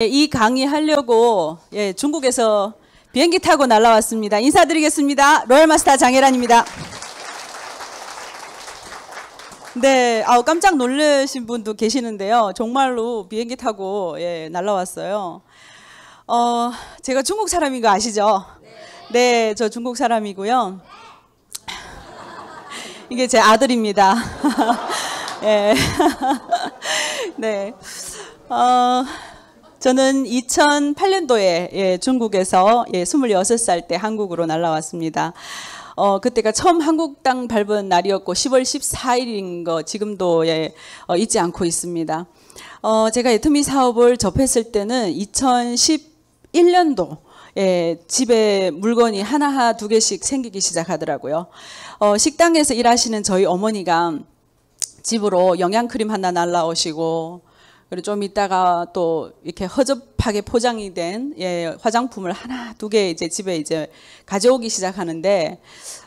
예, 이 강의 하려고 예, 중국에서 비행기 타고 날라왔습니다. 인사드리겠습니다. 로얄마스터 장혜란입니다. 네, 아 깜짝 놀라신 분도 계시는데요. 정말로 비행기 타고 예, 날라왔어요. 어, 제가 중국 사람인 거 아시죠? 네, 저 중국 사람이고요. 이게 제 아들입니다. 예. 네. 어, 저는 2008년도에 예, 중국에서 예, 26살 때 한국으로 날라왔습니다. 어, 그때가 처음 한국 땅 밟은 날이었고 10월 14일인 거 지금도 예, 어, 잊지 않고 있습니다. 어, 제가 애터미 사업을 접했을 때는 2011년도 예, 집에 물건이 하나 두 개씩 생기기 시작하더라고요. 어, 식당에서 일하시는 저희 어머니가 집으로 영양크림 하나 날라오시고 그리고 좀 이따가 또 이렇게 허접하게 포장이 된 예, 화장품을 하나 두 개 이제 집에 이제 가져오기 시작하는데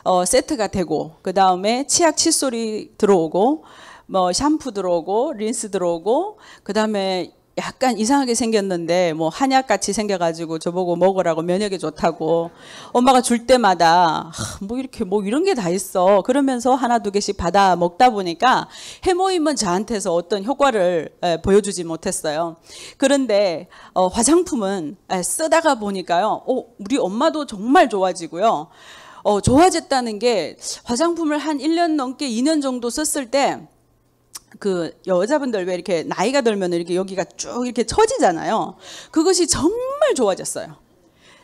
어, 세트가 되고 그 다음에 치약 칫솔이 들어오고 뭐 샴푸 들어오고 린스 들어오고 그 다음에 약간 이상하게 생겼는데 뭐 한약같이 생겨가지고 저보고 먹으라고 면역에 좋다고 엄마가 줄 때마다 뭐 이렇게 뭐 이런 게 다 있어 그러면서 하나 두 개씩 받아 먹다 보니까 해모임은 저한테서 어떤 효과를 보여주지 못했어요 그런데 어, 화장품은 쓰다가 보니까요 어, 우리 엄마도 정말 좋아지고요 어, 좋아졌다는 게 화장품을 한 1년 넘게 2년 정도 썼을 때그 여자분들 왜 이렇게 나이가 들면 이렇게 여기가 쭉 이렇게 처지잖아요. 그것이 정말 좋아졌어요.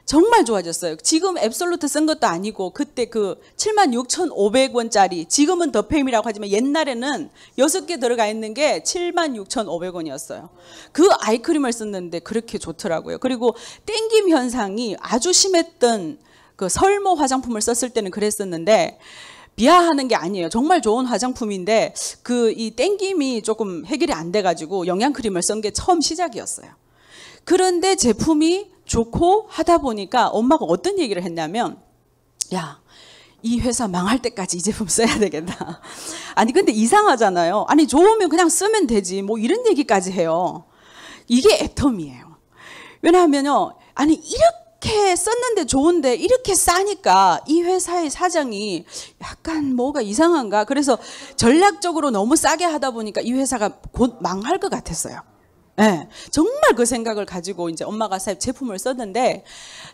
정말 좋아졌어요. 지금 앱솔루트 쓴 것도 아니고 그때 그 76,500원짜리 지금은 더페이라고 하지만 옛날에는 여개 들어가 있는 게 76,500원이었어요. 그 아이크림을 썼는데 그렇게 좋더라고요. 그리고 땡김 현상이 아주 심했던 그 설모 화장품을 썼을 때는 그랬었는데 비하하는 게 아니에요. 정말 좋은 화장품인데 그이 땡김이 조금 해결이 안 돼가지고 영양크림을 쓴 게 처음 시작이었어요. 그런데 제품이 좋고 하다 보니까 엄마가 어떤 얘기를 했냐면 야, 이 회사 망할 때까지 이 제품 써야 되겠다. 아니, 근데 이상하잖아요. 아니, 좋으면 그냥 쓰면 되지. 뭐 이런 얘기까지 해요. 이게 애텀이에요. 왜냐하면요. 아니, 이렇게 이렇게 썼는데 좋은데 이렇게 싸니까 이 회사의 사장이 약간 뭐가 이상한가 그래서 전략적으로 너무 싸게 하다 보니까 이 회사가 곧 망할 것 같았어요. 네, 정말 그 생각을 가지고 이제 엄마가 사 제품을 썼는데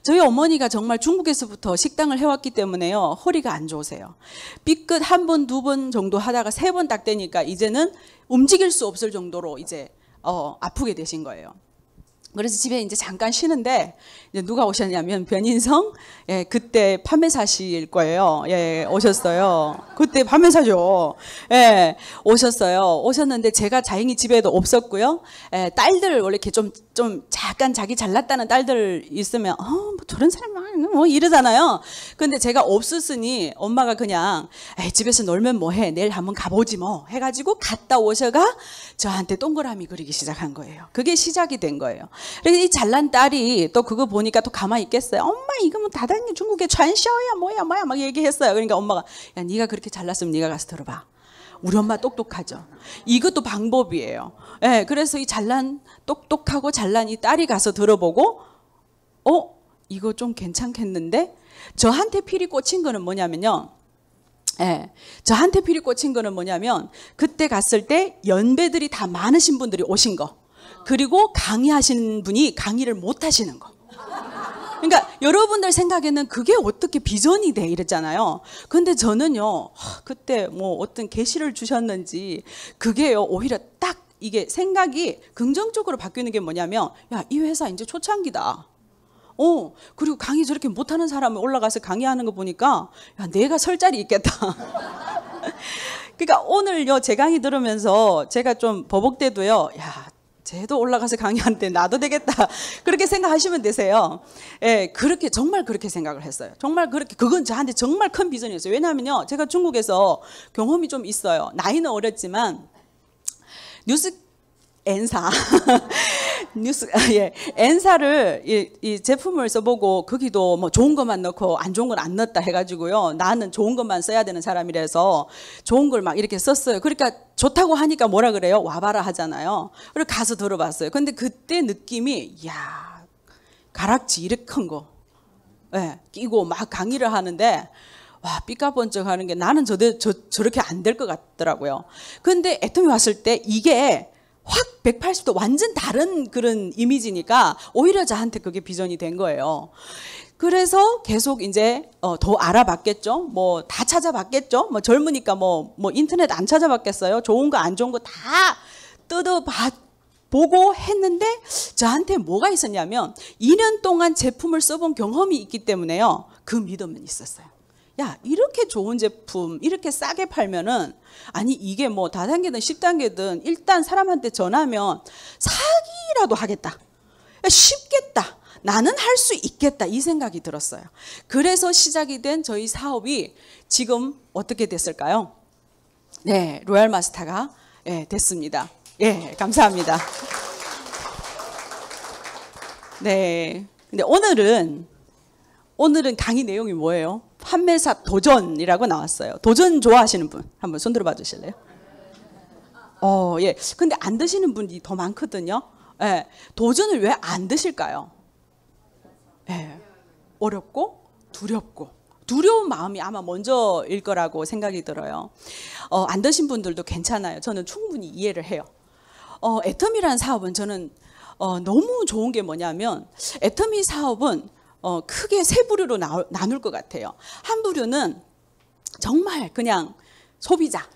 저희 어머니가 정말 중국에서부터 식당을 해왔기 때문에요 허리가 안 좋으세요. 삐끗 한 번 두 번 정도 하다가 세 번 딱 되니까 이제는 움직일 수 없을 정도로 이제 어, 아프게 되신 거예요. 그래서 집에 이제 잠깐 쉬는데 이제 누가 오셨냐면 변인성 예 그때 판매사실 거예요 예 오셨어요 그때 판매사죠 예 오셨어요 오셨는데 제가 다행히 집에도 없었고요 예 딸들 원래 이렇게 좀좀 좀 잠깐 자기 잘났다는 딸들 있으면 어뭐 저런 사람 뭐 이러잖아요 근데 제가 없었으니 엄마가 그냥 에 집에서 놀면 뭐해 내일 한번 가보지 뭐 해가지고 갔다 오셔가 저한테 동그라미 그리기 시작한 거예요 그게 시작이 된 거예요. 그래서 이 잘난 딸이 또 그거 보니까 또 가만히 있겠어요. 엄마 이거 뭐 다단계 중국의 전샤오야 뭐야 뭐야 막 얘기했어요. 그러니까 엄마가 야 네가 그렇게 잘났으면 네가 가서 들어봐. 우리 엄마 똑똑하죠. 이것도 방법이에요. 예, 네, 그래서 이 잘난 똑똑하고 잘난 이 딸이 가서 들어보고 어 이거 좀 괜찮겠는데 저한테 필이 꽂힌 거는 뭐냐면요. 예. 네, 저한테 필이 꽂힌 거는 뭐냐면 그때 갔을 때 연배들이 다 많으신 분들이 오신 거. 그리고 강의하시는 분이 강의를 못 하시는 거. 그러니까 여러분들 생각에는 그게 어떻게 비전이 돼 이랬잖아요. 근데 저는요. 그때 뭐 어떤 계시를 주셨는지 그게요. 오히려 딱 이게 생각이 긍정적으로 바뀌는 게 뭐냐면 야, 이 회사 이제 초창기다. 어, 그리고 강의 저렇게 못하는 사람이 올라가서 강의하는 거 보니까 야, 내가 설 자리 있겠다. 그러니까 오늘요 제 강의 들으면서 제가 좀 버벅대도요. 야 쟤도 올라가서 강의하는데 나도 되겠다. 그렇게 생각하시면 되세요. 예, 그렇게, 정말 그렇게 생각을 했어요. 정말 그렇게, 그건 저한테 정말 큰 비전이었어요. 왜냐하면요, 제가 중국에서 경험이 좀 있어요. 나이는 어렸지만, 뉴스 엔사 뉴스 아, 예엔사를 이, 이, 제품을 써보고 거기도 뭐 좋은 것만 넣고 안 좋은 건 안 넣었다 해가지고요 나는 좋은 것만 써야 되는 사람이라서 좋은 걸 막 이렇게 썼어요 그러니까 좋다고 하니까 뭐라 그래요 와봐라 하잖아요 그리고 가서 들어봤어요 근데 그때 느낌이 야 가락지 이렇게 큰거 예, 끼고 막 강의를 하는데 와 삐까번쩍 하는 게 나는 저대, 저, 저렇게 안 될 것 같더라고요 근데 애터미 왔을 때 이게 확 180도 완전 다른 그런 이미지니까 오히려 저한테 그게 비전이 된 거예요. 그래서 계속 이제 어, 더 알아봤겠죠. 뭐 다 찾아봤겠죠. 뭐 젊으니까 뭐, 뭐 인터넷 안 찾아봤겠어요. 좋은 거 안 좋은 거 다 뜯어봤 보고 했는데 저한테 뭐가 있었냐면 2년 동안 제품을 써본 경험이 있기 때문에요. 그 믿음은 있었어요. 야, 이렇게 좋은 제품, 이렇게 싸게 팔면은, 아니, 이게 뭐 다단계든 10단계든 일단 사람한테 전하면 사기라도 하겠다. 쉽겠다. 나는 할 수 있겠다. 이 생각이 들었어요. 그래서 시작이 된 저희 사업이 지금 어떻게 됐을까요? 네, 로얄 마스터가 예, 됐습니다. 예, 감사합니다. 네. 근데 오늘은 오늘은 강의 내용이 뭐예요? 판매사 도전이라고 나왔어요. 도전 좋아하시는 분 한번 손 들어봐 주실래요? 어, 예. 근데 안 드시는 분이 더 많거든요. 예. 도전을 왜 안 드실까요? 예. 어렵고 두렵고 두려운 마음이 아마 먼저일 거라고 생각이 들어요. 어, 안 드신 분들도 괜찮아요. 저는 충분히 이해를 해요. 어, 애텀이라는 사업은 저는 어, 너무 좋은 게 뭐냐면 애터미 사업은 어, 크게 세 부류로 나, 나눌 것 같아요. 한 부류는 정말 그냥 소비자.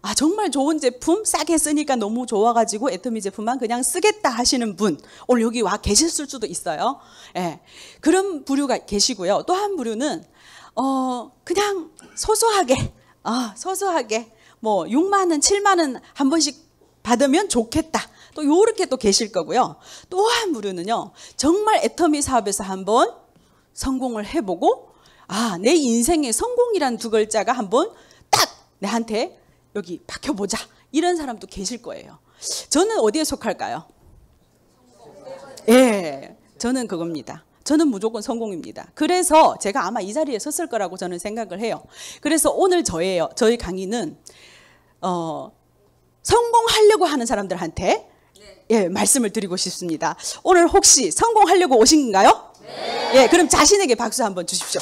아, 정말 좋은 제품 싸게 쓰니까 너무 좋아가지고 애터미 제품만 그냥 쓰겠다 하시는 분. 오늘 여기 와 계셨을 수도 있어요. 예. 그런 부류가 계시고요. 또 한 부류는, 어, 그냥 소소하게, 아, 소소하게, 뭐, 6만원, 7만원 한 번씩 받으면 좋겠다. 또 요렇게 또 계실 거고요. 또 한 부류는요. 정말 애터미 사업에서 한번 성공을 해보고 아, 내 인생의 성공이란 두 글자가 한 번 딱 나한테 여기 박혀보자. 이런 사람도 계실 거예요. 저는 어디에 속할까요? 예, 저는 그겁니다. 저는 무조건 성공입니다. 그래서 제가 아마 이 자리에 섰을 거라고 저는 생각을 해요. 그래서 오늘 저예요. 저희 강의는 어, 성공하려고 하는 사람들한테 네. 예, 말씀을 드리고 싶습니다. 오늘 혹시 성공하려고 오신가요? 네. 예, 그럼 자신에게 박수 한번 주십시오.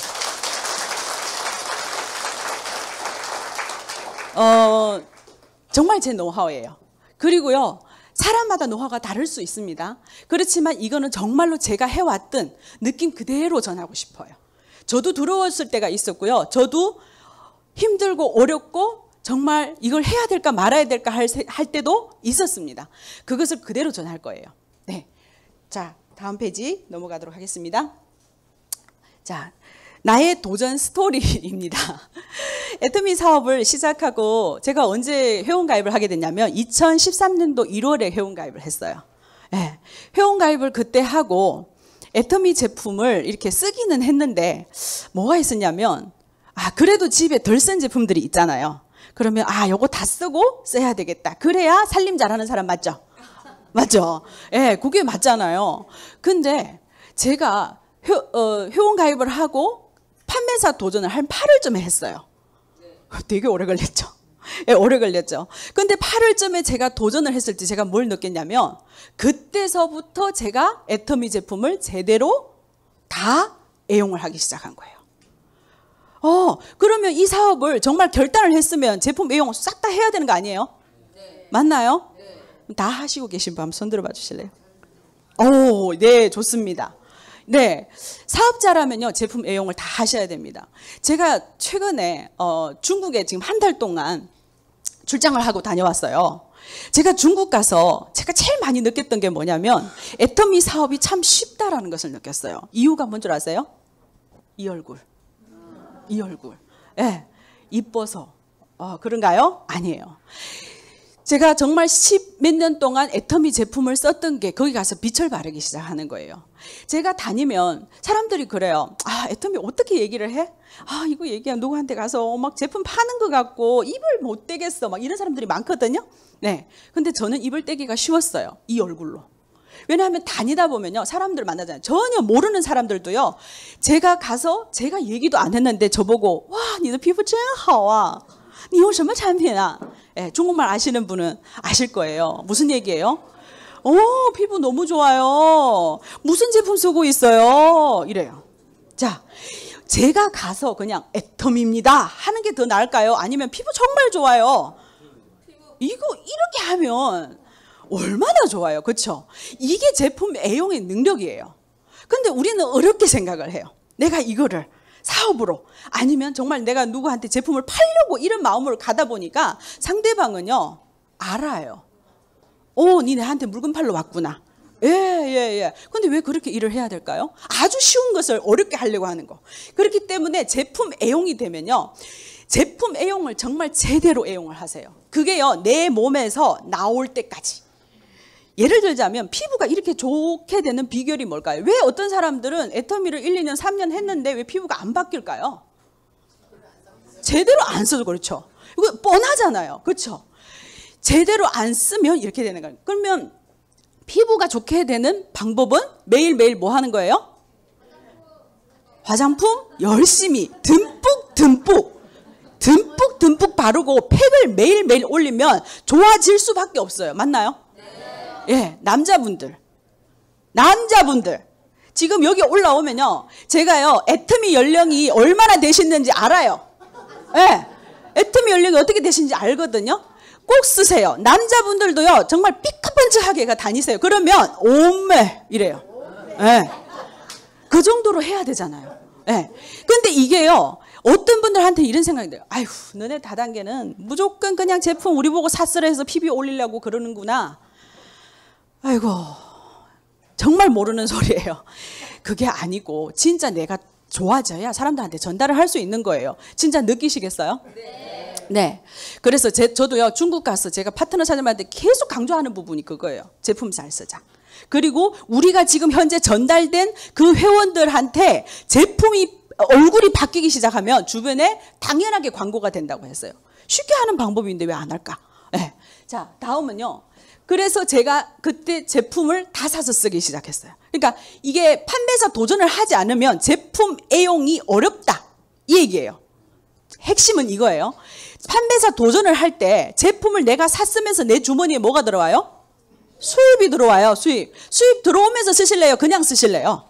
어, 정말 제 노하우예요. 그리고요, 사람마다 노하우가 다를 수 있습니다. 그렇지만 이거는 정말로 제가 해왔던 느낌 그대로 전하고 싶어요. 저도 두려웠을 때가 있었고요. 저도 힘들고 어렵고 정말 이걸 해야 될까 말아야 될까 할, 할 때도 있었습니다. 그것을 그대로 전할 거예요. 네. 자, 다음 페이지 넘어가도록 하겠습니다. 자, 나의 도전 스토리입니다. 애터미 사업을 시작하고 제가 언제 회원가입을 하게 됐냐면 2013년도 1월에 회원가입을 했어요. 네, 예, 회원가입을 그때 하고 애터미 제품을 이렇게 쓰기는 했는데 뭐가 있었냐면 아 그래도 집에 덜 쓴 제품들이 있잖아요. 그러면 아 요거 다 쓰고 써야 되겠다. 그래야 살림 잘하는 사람 맞죠? 맞죠? 예, 네, 그게 맞잖아요. 근데 제가 회, 어, 회원 가입을 하고 판매사 도전을 한 8월쯤에 했어요. 되게 오래 걸렸죠. 예, 오래 걸렸죠. 근데 8월쯤에 제가 도전을 했을 때 제가 뭘 느꼈냐면 그때서부터 제가 애터미 제품을 제대로 다 애용을 하기 시작한 거예요. 어, 그러면 이 사업을 정말 결단을 했으면 제품 애용 싹 다 해야 되는 거 아니에요? 네. 맞나요? 네. 다 하시고 계신 분 한번 손 들어 봐 주실래요? 오, 네, 좋습니다. 네. 사업자라면요, 제품 애용을 다 하셔야 됩니다. 제가 최근에, 어, 중국에 지금 한 달 동안 출장을 하고 다녀왔어요. 제가 중국 가서 제가 제일 많이 느꼈던 게 뭐냐면, 애터미 사업이 참 쉽다라는 것을 느꼈어요. 이유가 뭔 줄 아세요? 이 얼굴. 이 얼굴. 예. 네. 이뻐서. 어, 그런가요? 아니에요. 제가 정말 십 몇 년 동안 애터미 제품을 썼던 게 거기 가서 빛을 바르기 시작하는 거예요. 제가 다니면 사람들이 그래요. 아, 애터미 어떻게 얘기를 해? 아, 이거 얘기야 누구한테 가서 막 제품 파는 것 같고 입을 못 떼겠어. 막 이런 사람들이 많거든요. 네. 근데 저는 입을 떼기가 쉬웠어요. 이 얼굴로. 왜냐하면 다니다 보면요. 사람들 만나잖아요. 전혀 모르는 사람들도요. 제가 가서 제가 얘기도 안 했는데 저보고 와, 니도 피부 真好啊.你用什么产品啊? 예, 중국말 아시는 분은 아실 거예요. 무슨 얘기예요? 오, 피부 너무 좋아요. 무슨 제품 쓰고 있어요? 이래요. 자, 제가 가서 그냥 애텀입니다 하는 게 더 나을까요? 아니면 피부 정말 좋아요. 이거 이렇게 하면 얼마나 좋아요. 그렇죠? 이게 제품 애용의 능력이에요. 근데 우리는 어렵게 생각을 해요. 내가 이거를 사업으로 아니면 정말 내가 누구한테 제품을 팔려고 이런 마음으로 가다 보니까 상대방은요, 알아요. 오, 니네한테 물건 팔러 왔구나. 예, 예, 예. 근데 왜 그렇게 일을 해야 될까요? 아주 쉬운 것을 어렵게 하려고 하는 거. 그렇기 때문에 제품 애용이 되면요. 제품 애용을 정말 제대로 애용을 하세요. 그게요, 내 몸에서 나올 때까지. 예를 들자면 피부가 이렇게 좋게 되는 비결이 뭘까요? 왜 어떤 사람들은 애터미를 1, 2년, 3년 했는데 왜 피부가 안 바뀔까요? 제대로 안 써서 그렇죠. 이거 뻔하잖아요. 그렇죠? 제대로 안 쓰면 이렇게 되는 거예요. 그러면 피부가 좋게 되는 방법은 매일매일 뭐 하는 거예요? 화장품 열심히 듬뿍 듬뿍 듬뿍 듬뿍 바르고 팩을 매일매일 올리면 좋아질 수밖에 없어요. 맞나요? 네. 예, 남자분들. 남자분들. 지금 여기 올라오면요. 제가요, 애터미 연령이 얼마나 되셨는지 알아요. 예. 애틈이 연령이 어떻게 되신지 알거든요. 꼭 쓰세요. 남자분들도요, 정말 삐까뻔쩍하게가 다니세요. 그러면, 오메! 이래요. 예. 그 정도로 해야 되잖아요. 예. 근데 이게요, 어떤 분들한테 이런 생각이 들어요. 아휴, 너네 다단계는 무조건 그냥 제품 우리 보고 샀으래 해서 PB 올리려고 그러는구나. 아이고, 정말 모르는 소리예요. 그게 아니고, 진짜 내가 좋아져야 사람들한테 전달을 할 수 있는 거예요. 진짜 느끼시겠어요? 네. 네. 그래서 제, 저도요, 중국 가서 제가 파트너 찾아봤는데 계속 강조하는 부분이 그거예요. 제품 잘 쓰자. 그리고 우리가 지금 현재 전달된 그 회원들한테 제품이, 얼굴이 바뀌기 시작하면 주변에 당연하게 광고가 된다고 했어요. 쉽게 하는 방법인데 왜 안 할까? 네. 자, 다음은요. 그래서 제가 그때 제품을 다 사서 쓰기 시작했어요. 그러니까 이게 판매사 도전을 하지 않으면 제품 애용이 어렵다. 이 얘기예요. 핵심은 이거예요. 판매사 도전을 할 때 제품을 내가 샀으면서 내 주머니에 뭐가 들어와요? 수입이 들어와요. 수입. 수입 들어오면서 쓰실래요? 그냥 쓰실래요?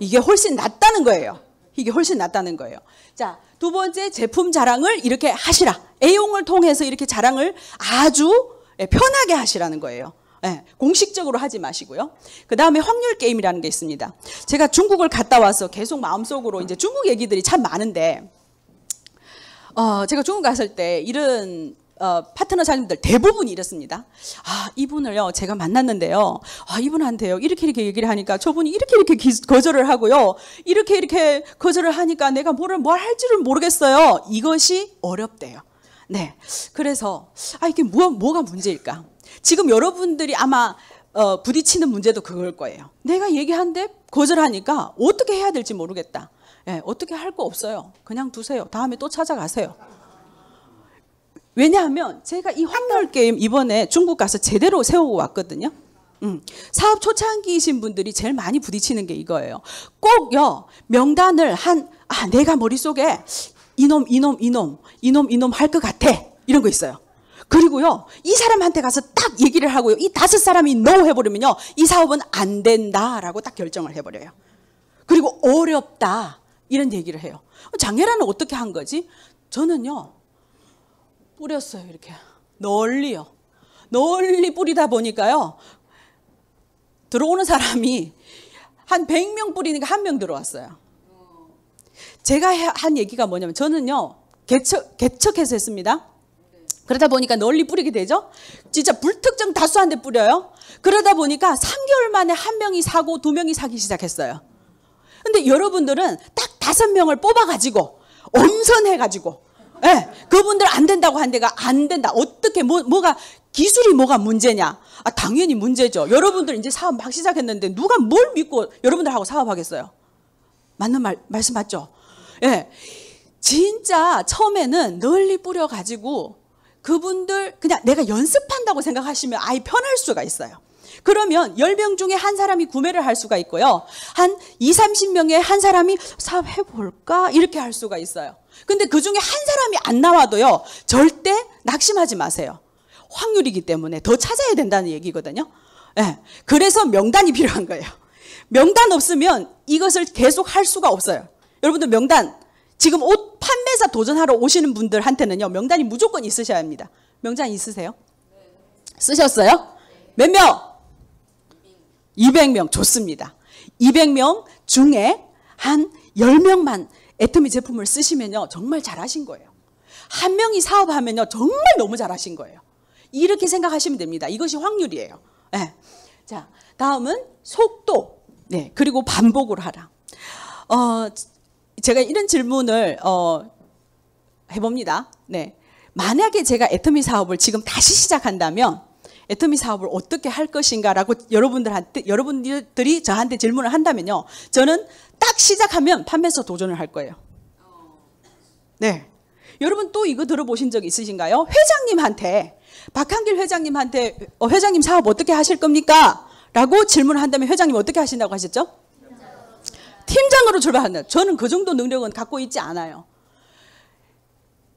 이게 훨씬 낫다는 거예요. 이게 훨씬 낫다는 거예요. 자, 두 번째 제품 자랑을 이렇게 하시라. 애용을 통해서 이렇게 자랑을 아주 예, 편하게 하시라는 거예요. 네, 공식적으로 하지 마시고요. 그 다음에 확률 게임이라는 게 있습니다. 제가 중국을 갔다 와서 계속 마음속으로 이제 중국 얘기들이 참 많은데, 어, 제가 중국 갔을 때 이런 어, 파트너 사님들 대부분 이렇습니다. 아, 이분을요, 제가 만났는데요. 아, 이분한테요, 이렇게 이렇게 얘기를 하니까 저분이 이렇게 이렇게 거절을 하고요. 이렇게 이렇게 거절을 하니까 내가 뭐를, 뭘 할지를 모르겠어요. 이것이 어렵대요. 네. 그래서, 아, 이게 뭐, 뭐가 문제일까? 지금 여러분들이 아마 어, 부딪히는 문제도 그걸 거예요. 내가 얘기한데 거절하니까 어떻게 해야 될지 모르겠다. 예, 어떻게 할 거 없어요. 그냥 두세요. 다음에 또 찾아가세요. 왜냐하면 제가 이 환멸 게임 이번에 중국 가서 제대로 세우고 왔거든요. 음, 사업 초창기이신 분들이 제일 많이 부딪히는 게 이거예요. 꼭요 명단을 한아 내가 머릿속에 이놈 이놈 이놈 이놈 이놈 할 것 같아 이런 거 있어요. 그리고요, 이 사람한테 가서 딱 얘기를 하고요. 이 다섯 사람이 NO 해버리면요, 이 사업은 안 된다라고 딱 결정을 해버려요. 그리고 어렵다. 이런 얘기를 해요. 어, 장애라는 어떻게 한 거지? 저는요, 뿌렸어요. 이렇게. 널리요. 널리 뿌리다 보니까요, 들어오는 사람이 한 100명 뿌리니까 한 명 들어왔어요. 제가 한 얘기가 뭐냐면 저는요, 개척, 개척해서 했습니다. 그러다 보니까 널리 뿌리게 되죠. 진짜 불특정 다수한테 뿌려요. 그러다 보니까 3개월 만에 한 명이 사고 두 명이 사기 시작했어요. 근데 여러분들은 딱 다섯 명을 뽑아가지고 엄선해가지고 예, 네, 그분들 안 된다고 한 데가 안 된다. 어떻게 뭐 뭐가 기술이 뭐가 문제냐? 아 당연히 문제죠. 여러분들 이제 사업 막 시작했는데 누가 뭘 믿고 여러분들하고 사업하겠어요? 맞는 말 말씀 맞죠? 예. 네, 진짜 처음에는 널리 뿌려 가지고 그분들 그냥 내가 연습한다고 생각하시면 아예 편할 수가 있어요. 그러면 1 0명 중에 한 사람이 구매를 할 수가 있고요. 한 2, 30명의 한 사람이 사업 해볼까? 이렇게 할 수가 있어요. 근데 그 중에 한 사람이 안 나와도요. 절대 낙심하지 마세요. 확률이기 때문에 더 찾아야 된다는 얘기거든요. 예. 네. 그래서 명단이 필요한 거예요. 명단 없으면 이것을 계속 할 수가 없어요. 여러분들 명단 지금 옷 판매사 도전하러 오시는 분들한테는요, 명단이 무조건 있으셔야 합니다. 명단 있으세요? 쓰셨어요? 몇 명? 200명 좋습니다. 200명 중에 한 10명만 애터미 제품을 쓰시면요. 정말 잘하신 거예요. 한 명이 사업하면요. 정말 너무 잘하신 거예요. 이렇게 생각하시면 됩니다. 이것이 확률이에요. 네. 자, 다음은 속도. 네. 그리고 반복을 하라. 어, 제가 이런 질문을 어, 해봅니다. 네. 만약에 제가 애터미 사업을 지금 다시 시작한다면 애터미 사업을 어떻게 할 것인가라고 여러분들한테 여러분들이 저한테 질문을 한다면요. 저는 딱 시작하면 판매서 도전을 할 거예요. 네. 여러분 또 이거 들어보신 적 있으신가요? 회장님한테 박한길 회장님한테 어, 회장님 사업 어떻게 하실 겁니까? 라고 질문을 한다면 회장님 어떻게 하신다고 하셨죠? 팀장으로 출발한다. 저는 그 정도 능력은 갖고 있지 않아요.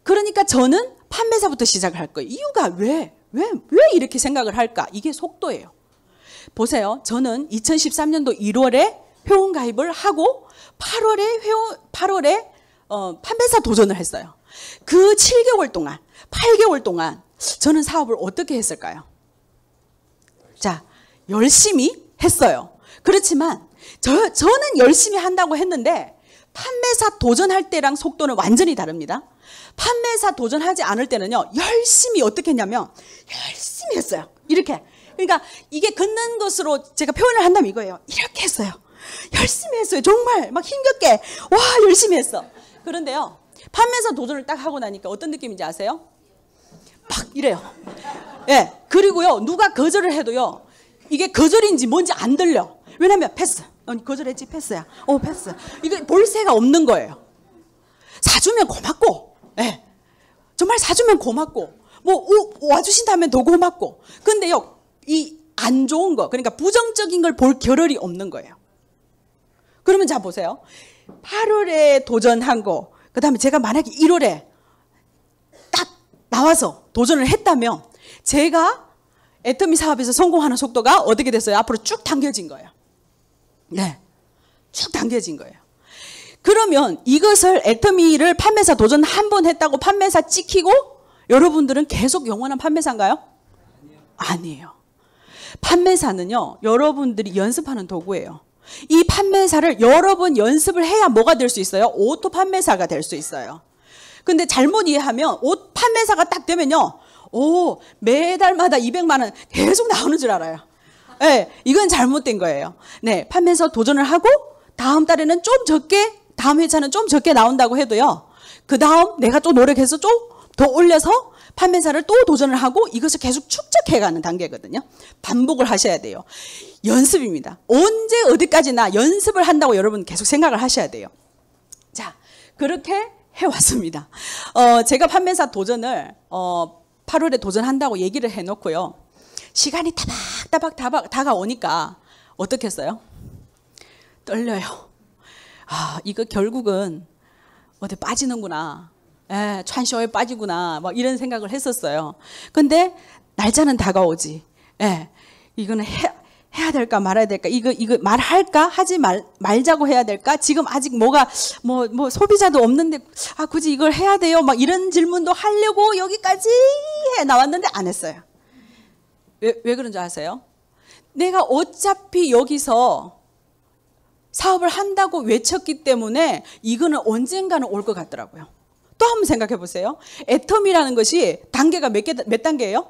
그러니까 저는 판매사부터 시작을 할 거예요. 이유가 왜? 왜? 왜 이렇게 생각을 할까? 이게 속도예요. 보세요. 저는 2013년도 1월에 회원 가입을 하고 8월에 회원 8월에 어, 판매사 도전을 했어요. 그 7개월 동안, 8개월 동안 저는 사업을 어떻게 했을까요? 자, 열심히 했어요. 그렇지만 저, 저는 열심히 한다고 했는데 판매사 도전할 때랑 속도는 완전히 다릅니다. 판매사 도전하지 않을 때는요, 열심히 어떻게 했냐면, 열심히 했어요. 이렇게. 그러니까 이게 걷는 것으로 제가 표현을 한다면 이거예요. 이렇게 했어요. 열심히 했어요. 정말 막 힘겹게. 와, 열심히 했어. 그런데요, 판매사 도전을 딱 하고 나니까 어떤 느낌인지 아세요? 막 이래요. 예. 네. 그리고요, 누가 거절을 해도요, 이게 거절인지 뭔지 안 들려. 왜냐면 패스. 거절했지 그 패스야. 어 패스. 이거 볼새가 없는 거예요. 사주면 고맙고, 예. 정말 사주면 고맙고, 뭐 오, 와주신다면 더 고맙고. 근데요, 이 안 좋은 거, 그러니까 부정적인 걸 볼 겨를이 없는 거예요. 그러면 자 보세요. 8월에 도전한 거, 그 다음에 제가 만약에 1월에 딱 나와서 도전을 했다면 제가 애터미 사업에서 성공하는 속도가 어떻게 됐어요? 앞으로 쭉 당겨진 거예요. 네. 쭉 당겨진 거예요. 그러면 이것을 애터미를 판매사 도전 한 번 했다고 판매사 찍히고 여러분들은 계속 영원한 판매사인가요? 아니에요 판매사는요, 여러분들이 연습하는 도구예요. 이 판매사를 여러 분 연습을 해야 뭐가 될 수 있어요? 오토 판매사가 될 수 있어요. 근데 잘못 이해하면 옷 판매사가 딱 되면요. 오, 매달마다 200만 원 계속 나오는 줄 알아요. 네, 이건 잘못된 거예요. 네, 판매서 도전을 하고 다음 달에는 좀 적게, 다음 회차는 좀 적게 나온다고 해도요. 그 다음 내가 또 노력해서 좀 더 올려서 판매사를 또 도전을 하고 이것을 계속 축적해가는 단계거든요. 반복을 하셔야 돼요. 연습입니다. 언제 어디까지나 연습을 한다고 여러분 계속 생각을 하셔야 돼요. 자, 그렇게 해왔습니다. 어, 제가 판매사 도전을 어, 8월에 도전한다고 얘기를 해놓고요. 시간이 다박다박 다박 다가오니까 어떻게했어요 떨려요. 아, 이거 결국은 어디 빠지는구나. 에, 예, 찬쇼에 빠지구나. 막 이런 생각을 했었어요. 근데 날짜는 다가오지. 예. 이거는 해, 해야 될까 말아야 될까? 이거 이거 말할까? 하지 말 말자고 해야 될까? 지금 아직 뭐가 뭐뭐 뭐 소비자도 없는데 아 굳이 이걸 해야 돼요? 막 이런 질문도 하려고 여기까지 해 나왔는데 안 했어요. 왜, 왜 그런지 아세요? 내가 어차피 여기서 사업을 한다고 외쳤기 때문에 이거는 언젠가는 올 것 같더라고요. 또 한 번 생각해 보세요. 애텀이라는 것이 단계가 몇, 개, 몇 단계예요?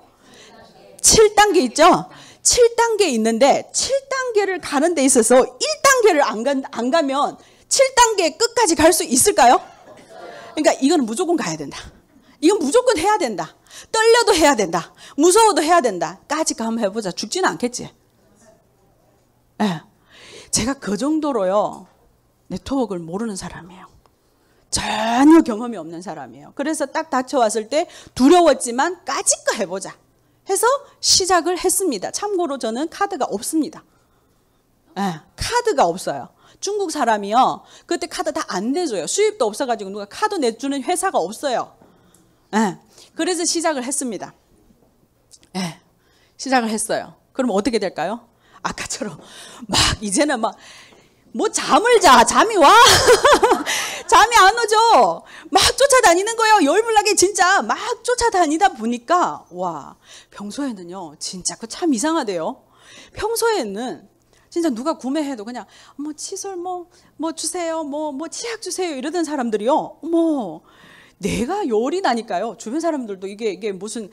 7단계 있죠? 7단계 있는데 7단계를 가는 데 있어서 1단계를 안, 가, 안 가면 7단계 끝까지 갈 수 있을까요? 그러니까 이건 무조건 가야 된다. 이건 무조건 해야 된다. 떨려도 해야 된다. 무서워도 해야 된다. 까짓거 한번 해보자. 죽지는 않겠지. 예. 네. 제가 그 정도로요. 네트워크를 모르는 사람이에요. 전혀 경험이 없는 사람이에요. 그래서 딱 닥쳐왔을 때 두려웠지만 까짓거 해보자. 해서 시작을 했습니다. 참고로 저는 카드가 없습니다. 네. 카드가 없어요. 중국 사람이요. 그때 카드 다 안 내줘요. 수입도 없어가지고 누가 카드 내주는 회사가 없어요. 예. 그래서 시작을 했습니다. 예. 시작을 했어요. 그럼 어떻게 될까요? 아까처럼 막 이제는 막 뭐 잠을 자 잠이 와 잠이 안 오죠 막 쫓아다니는 거예요 열불나게 진짜 막 쫓아다니다 보니까 와 평소에는요 진짜 그 참 이상하대요 평소에는 진짜 누가 구매해도 그냥 뭐 칫솔 뭐뭐 뭐 주세요 뭐뭐 뭐 치약 주세요 이러던 사람들이요 뭐 내가 열이 나니까요. 주변 사람들도 이게 이게 무슨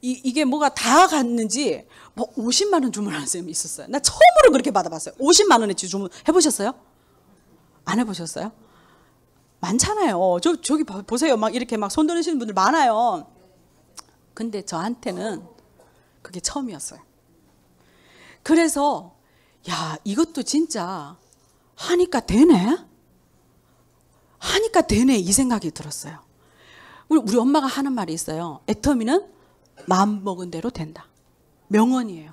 이, 이게 뭐가 다 갔는지 뭐 50만 원 주문하는 사람이 있었어요. 나 처음으로 그렇게 받아봤어요. 50만 원에 주문 해보셨어요? 안 해보셨어요? 많잖아요. 저 저기 보세요. 막 이렇게 막손 들으시는 분들 많아요. 근데 저한테는 그게 처음이었어요. 그래서 야 이것도 진짜 하니까 되네. 하니까 되네 이 생각이 들었어요. 우리, 엄마가 하는 말이 있어요. 애터미는 마음 먹은 대로 된다. 명언이에요.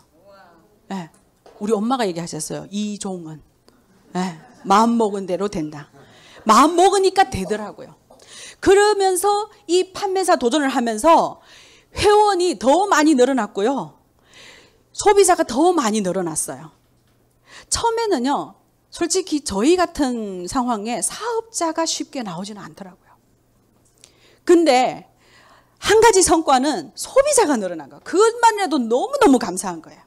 네. 우리 엄마가 얘기하셨어요. 이종은. 네. 마음 먹은 대로 된다. 마음 먹으니까 되더라고요. 그러면서 이 판매사 도전을 하면서 회원이 더 많이 늘어났고요. 소비자가 더 많이 늘어났어요. 처음에는요, 솔직히 저희 같은 상황에 사업자가 쉽게 나오지는 않더라고요. 근데 한 가지 성과는 소비자가 늘어난 거. 그것만해도 너무너무 감사한 거야.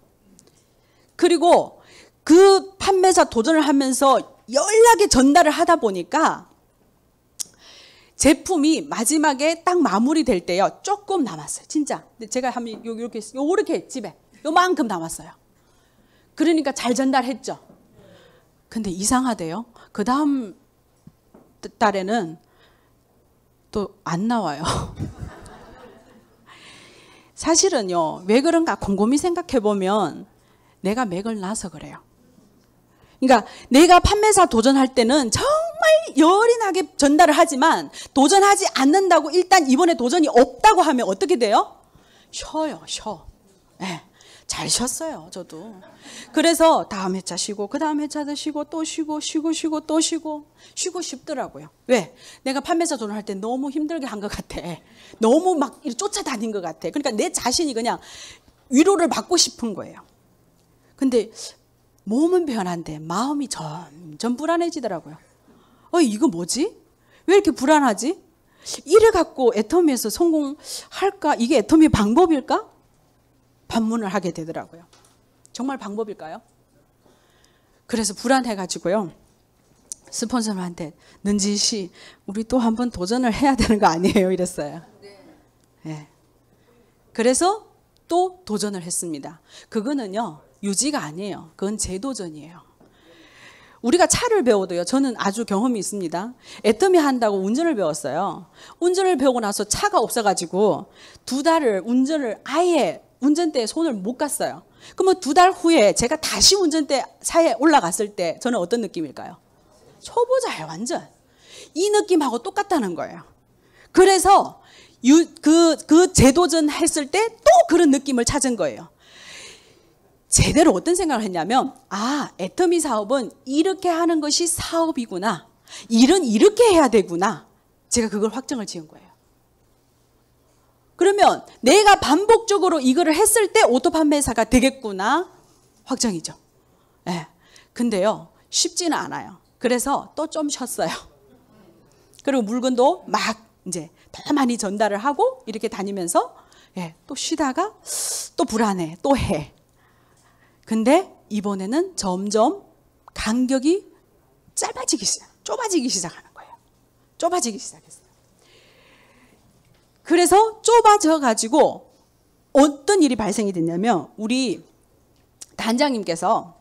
그리고 그 판매사 도전을 하면서 연락에 전달을 하다 보니까 제품이 마지막에 딱 마무리될 때요. 조금 남았어요. 진짜. 근데 제가 하면 요 이렇게 요렇게 집에 요만큼 남았어요. 그러니까 잘 전달했죠. 근데 이상하대요. 그다음 달에는 또안 나와요. 사실은요, 왜 그런가 곰곰이 생각해 보면 내가 맥을 나서 그래요. 그러니까 내가 판매사 도전할 때는 정말 열이 나게 전달을 하지만 도전하지 않는다고 일단 이번에 도전이 없다고 하면 어떻게 돼요? 쉬어요, 쉬어. 네. 잘 쉬었어요, 저도. 그래서 다음 회차 쉬고, 그 다음 회차도 쉬고, 또 쉬고, 쉬고, 쉬고, 또 쉬고, 쉬고 싶더라고요. 왜? 내가 판매자 돈을 할 때 너무 힘들게 한 것 같아. 너무 막 쫓아다닌 것 같아. 그러니까 내 자신이 그냥 위로를 받고 싶은 거예요. 근데 몸은 변한데 마음이 점점 불안해지더라고요. 어, 이거 뭐지? 왜 이렇게 불안하지? 이래 갖고 애터미에서 성공할까? 이게 애터미 의 방법일까? 반문을 하게 되더라고요. 정말 방법일까요? 그래서 불안해가지고요. 스폰서한테 는지 씨 우리 또 한 번 도전을 해야 되는 거 아니에요? 이랬어요. 네. 예. 그래서 또 도전을 했습니다. 그거는요. 유지가 아니에요. 그건 재도전이에요. 우리가 차를 배워도요. 저는 아주 경험이 있습니다. 애뜸이 한다고 운전을 배웠어요. 운전을 배우고 나서 차가 없어가지고 두 달을 운전을 아예 운전대에 손을 못 갔어요. 그러면 두 달 후에 제가 다시 운전대 사에 올라갔을 때 저는 어떤 느낌일까요? 초보자예요, 완전. 이 느낌하고 똑같다는 거예요. 그래서 유, 그, 그 재도전 했을 때 또 그런 느낌을 찾은 거예요. 제대로 어떤 생각을 했냐면, 아, 애터미 사업은 이렇게 하는 것이 사업이구나. 일은 이렇게 해야 되구나. 제가 그걸 확정을 지은 거예요. 그러면 내가 반복적으로 이거를 했을 때 오토 판매사가 되겠구나 확정이죠. 예. 네. 근데요 쉽지는 않아요. 그래서 또 좀 쉬었어요. 그리고 물건도 막 이제 더 많이 전달을 하고 이렇게 다니면서 예, 또 쉬다가 또 불안해 또 해. 근데 이번에는 점점 간격이 짧아지기 시작, 좁아지기 시작하는 거예요. 좁아지기 시작했어요. 그래서 좁아져 가지고 어떤 일이 발생이 됐냐면 우리 단장님께서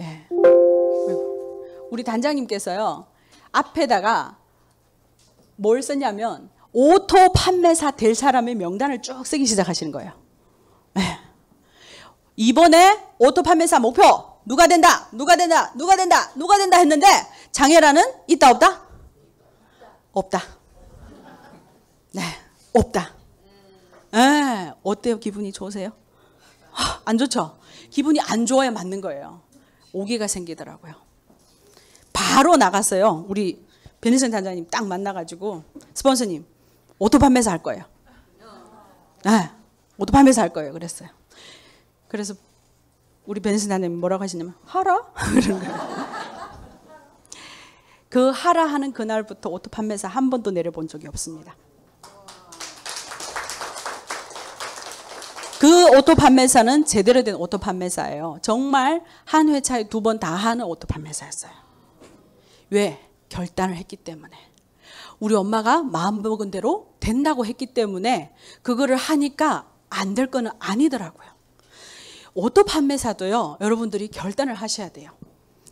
예, 우리 단장님께서요 앞에다가 뭘 썼냐면 오토 판매사 될 사람의 명단을 쭉 쓰기 시작하시는 거예요. 예. 이번에 오토 판매사 목표 누가 된다 누가 된다 누가 된다 누가 된다 했는데 장애라는 있다 없다 없다. 네, 없다. 네, 어때요? 기분이 좋으세요? 아, 안 좋죠? 기분이 안 좋아야 맞는 거예요. 오기가 생기더라고요. 바로 나갔어요. 우리 베니슨 단장님 딱 만나가지고 스폰서님 오토 판매사 할 거예요. 네, 오토 판매사 할 거예요. 그랬어요. 그래서 우리 베니슨 단장님 뭐라고 하시냐면 하라 그런 거예요. 그 하라 하는 그날부터 오토 판매사 한 번도 내려본 적이 없습니다. 그 오토 판매사는 제대로 된 오토 판매사예요. 정말 한 회차에 두 번 다 하는 오토 판매사였어요. 왜? 결단을 했기 때문에. 우리 엄마가 마음먹은 대로 된다고 했기 때문에 그거를 하니까 안 될 거는 아니더라고요. 오토 판매사도요, 여러분들이 결단을 하셔야 돼요.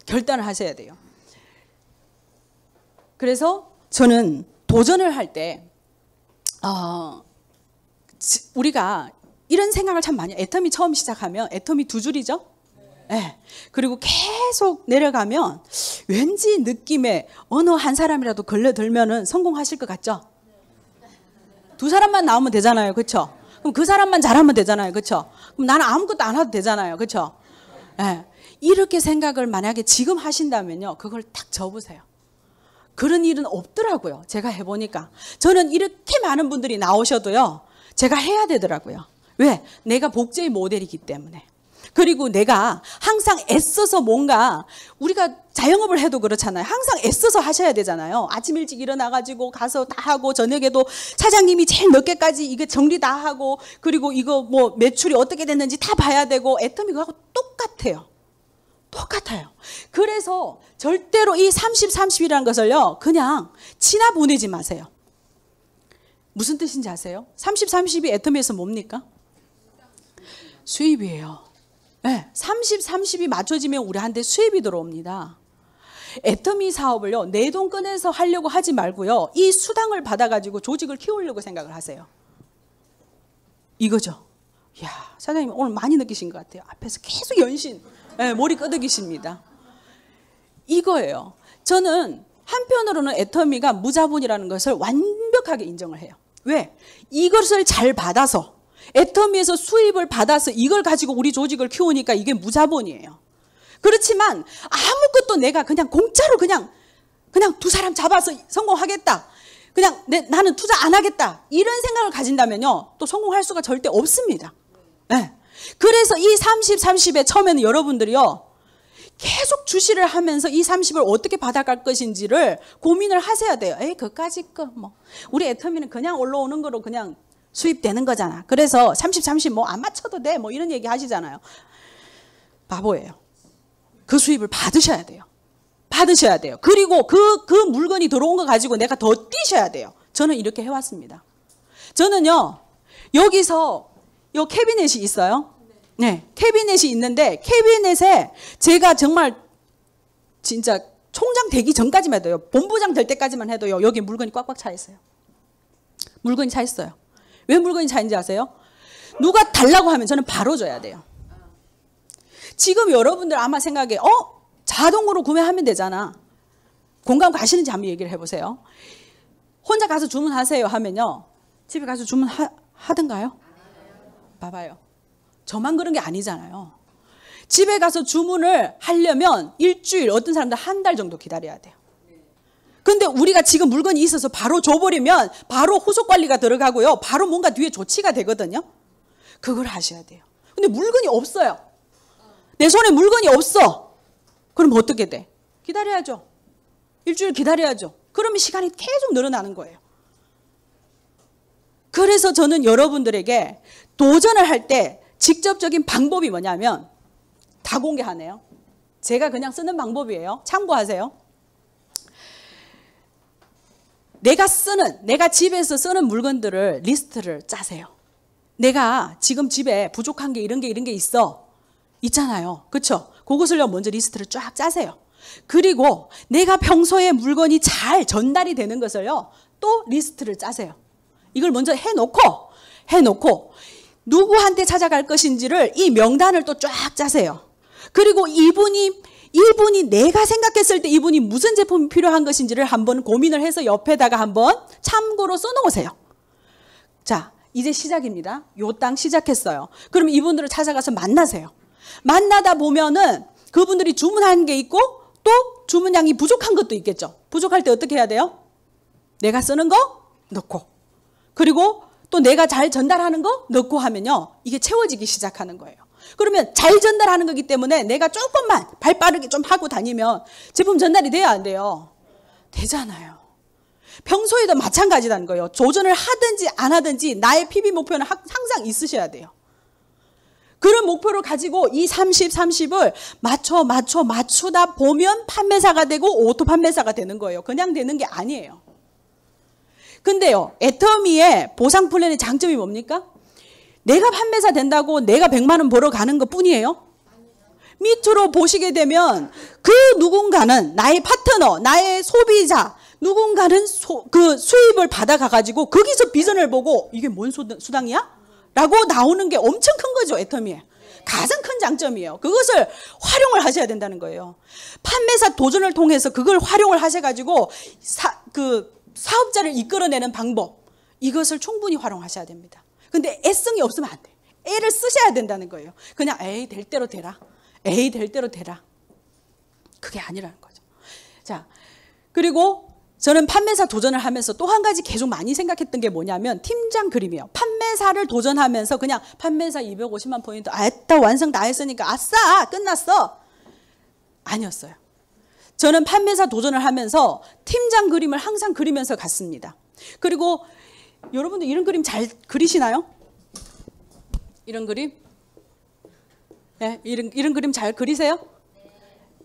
결단을 하셔야 돼요. 그래서 저는 도전을 할 때, 어, 우리가 이런 생각을 참 많이 애텀이 처음 시작하면 애텀이 두 줄이죠. 예. 네. 그리고 계속 내려가면 왠지 느낌에 어느 한 사람이라도 걸려들면은 성공하실 것 같죠? 두 사람만 나오면 되잖아요. 그렇죠? 그럼 그 사람만 잘하면 되잖아요. 그렇죠? 그럼 나는 아무것도 안 해도 되잖아요. 그렇죠? 예. 네. 이렇게 생각을 만약에 지금 하신다면요. 그걸 딱 접으세요. 그런 일은 없더라고요. 제가 해보니까. 저는 이렇게 많은 분들이 나오셔도요. 제가 해야 되더라고요. 왜? 내가 복제의 모델이기 때문에. 그리고 내가 항상 애써서 뭔가 우리가 자영업을 해도 그렇잖아요. 항상 애써서 하셔야 되잖아요. 아침 일찍 일어나가지고 가서 다 하고 저녁에도 사장님이 제일 늦게까지 이게 정리 다 하고 그리고 이거 뭐 매출이 어떻게 됐는지 다 봐야 되고 애터미그하고 똑같아요. 똑같아요. 그래서 절대로 이 30, 30이라는 것을요, 그냥 지나 보내지 마세요. 무슨 뜻인지 아세요? 30, 30이 애터미에서 뭡니까? 수입이에요. 네, 30, 30이 맞춰지면 우리한테 수입이 들어옵니다. 애터미 사업을요, 내돈 꺼내서 하려고 하지 말고요, 이 수당을 받아가지고 조직을 키우려고 생각을 하세요. 이거죠. 야 사장님 오늘 많이 느끼신 것 같아요. 앞에서 계속 연신, 네, 머리 끄덕이십니다. 이거예요. 저는 한편으로는 애터미가 무자본이라는 것을 완벽하게 인정을 해요. 왜? 이것을 잘 받아서 애터미에서 수입을 받아서 이걸 가지고 우리 조직을 키우니까 이게 무자본이에요. 그렇지만 아무것도 내가 그냥 공짜로 그냥 그냥 두 사람 잡아서 성공하겠다. 그냥 내, 나는 투자 안 하겠다. 이런 생각을 가진다면요. 또 성공할 수가 절대 없습니다. 네. 그래서 이 30, 30에 처음에는 여러분들이요. 계속 주시를 하면서 이 30을 어떻게 받아갈 것인지를 고민을 하셔야 돼요. 에이, 그까짓 거, 뭐. 우리 애터미는 그냥 올라오는 거로 그냥 수입되는 거잖아. 그래서 30, 30뭐 안 맞춰도 돼. 뭐 이런 얘기 하시잖아요. 바보예요. 그 수입을 받으셔야 돼요. 받으셔야 돼요. 그리고 그, 그 물건이 들어온 거 가지고 내가 더 뛰셔야 돼요. 저는 이렇게 해왔습니다. 저는요, 여기서 요 캐비넷이 있어요. 네. 캐비넷이 있는데 캐비넷에 제가 정말 진짜 총장 되기 전까지만 해도요. 본부장 될 때까지만 해도요. 여기 물건이 꽉꽉 차 있어요. 물건이 차 있어요. 왜 물건이 자인지 아세요? 누가 달라고 하면 저는 바로 줘야 돼요. 지금 여러분들 아마 생각에 어? 자동으로 구매하면 되잖아. 공감 가시는지 한번 얘기를 해보세요. 혼자 가서 주문하세요 하면요. 집에 가서 주문하든가요? 봐봐요. 저만 그런 게 아니잖아요. 집에 가서 주문을 하려면 일주일, 어떤 사람들 한 달 정도 기다려야 돼요. 근데 우리가 지금 물건이 있어서 바로 줘버리면 바로 후속 관리가 들어가고요. 바로 뭔가 뒤에 조치가 되거든요. 그걸 하셔야 돼요. 근데 물건이 없어요. 내 손에 물건이 없어. 그럼 어떻게 돼? 기다려야죠. 일주일 기다려야죠. 그러면 시간이 계속 늘어나는 거예요. 그래서 저는 여러분들에게 도전을 할 때 직접적인 방법이 뭐냐면 다 공개하네요. 제가 그냥 쓰는 방법이에요. 참고하세요. 내가 쓰는, 내가 집에서 쓰는 물건들을 리스트를 짜세요. 내가 지금 집에 부족한 게 이런 게 이런 게 있어. 있잖아요. 그쵸죠 그것을 먼저 리스트를 쫙 짜세요. 그리고 내가 평소에 물건이 잘 전달이 되는 것을요. 또 리스트를 짜세요. 이걸 먼저 해놓고 해놓고 누구한테 찾아갈 것인지를 이 명단을 또 쫙 짜세요. 그리고 이분이 이분이 내가 생각했을 때 이분이 무슨 제품이 필요한 것인지를 한번 고민을 해서 옆에다가 한번 참고로 써놓으세요. 자, 이제 시작입니다. 요 땅 시작했어요. 그럼 이분들을 찾아가서 만나세요. 만나다 보면은 그분들이 주문한 게 있고 또 주문량이 부족한 것도 있겠죠. 부족할 때 어떻게 해야 돼요? 내가 쓰는 거 넣고 그리고 또 내가 잘 전달하는 거 넣고 하면요. 이게 채워지기 시작하는 거예요. 그러면 잘 전달하는 거기 때문에 내가 조금만 발 빠르게 좀 하고 다니면 제품 전달이 돼야 안 돼요? 되잖아요. 평소에도 마찬가지라는 거예요. 조전을 하든지 안 하든지 나의 PB 목표는 항상 있으셔야 돼요. 그런 목표를 가지고 이 30, 30을 맞춰, 맞춰, 맞추다 보면 판매사가 되고 오토 판매사가 되는 거예요. 그냥 되는 게 아니에요. 근데요, 애터미의 보상 플랜의 장점이 뭡니까? 내가 판매사 된다고 내가 100만 원 벌어 가는 것 뿐이에요? 밑으로 보시게 되면 그 누군가는 나의 파트너, 나의 소비자, 누군가는 소, 그 수입을 받아가가지고 거기서 비전을 보고 이게 뭔 수당이야? 라고 나오는 게 엄청 큰 거죠, 애터미에 가장 큰 장점이에요. 그것을 활용을 하셔야 된다는 거예요. 판매사 도전을 통해서 그걸 활용을 하셔가지고 사, 그 사업자를 이끌어내는 방법, 이것을 충분히 활용하셔야 됩니다. 근데 애성이 없으면 안 돼. 애를 쓰셔야 된다는 거예요. 그냥 에이 될 대로 되라. 에이 될 대로 되라. 그게 아니라는 거죠. 자, 그리고 저는 판매사 도전을 하면서 또 한 가지 계속 많이 생각했던 게 뭐냐면 팀장 그림이에요. 판매사를 도전하면서 그냥 판매사 250만 포인트 아따 완성 다 했으니까 아싸 끝났어. 아니었어요. 저는 판매사 도전을 하면서 팀장 그림을 항상 그리면서 갔습니다. 그리고 여러분들 이런 그림 잘 그리시나요? 이런 그림? 네, 이런, 이런 그림 잘 그리세요?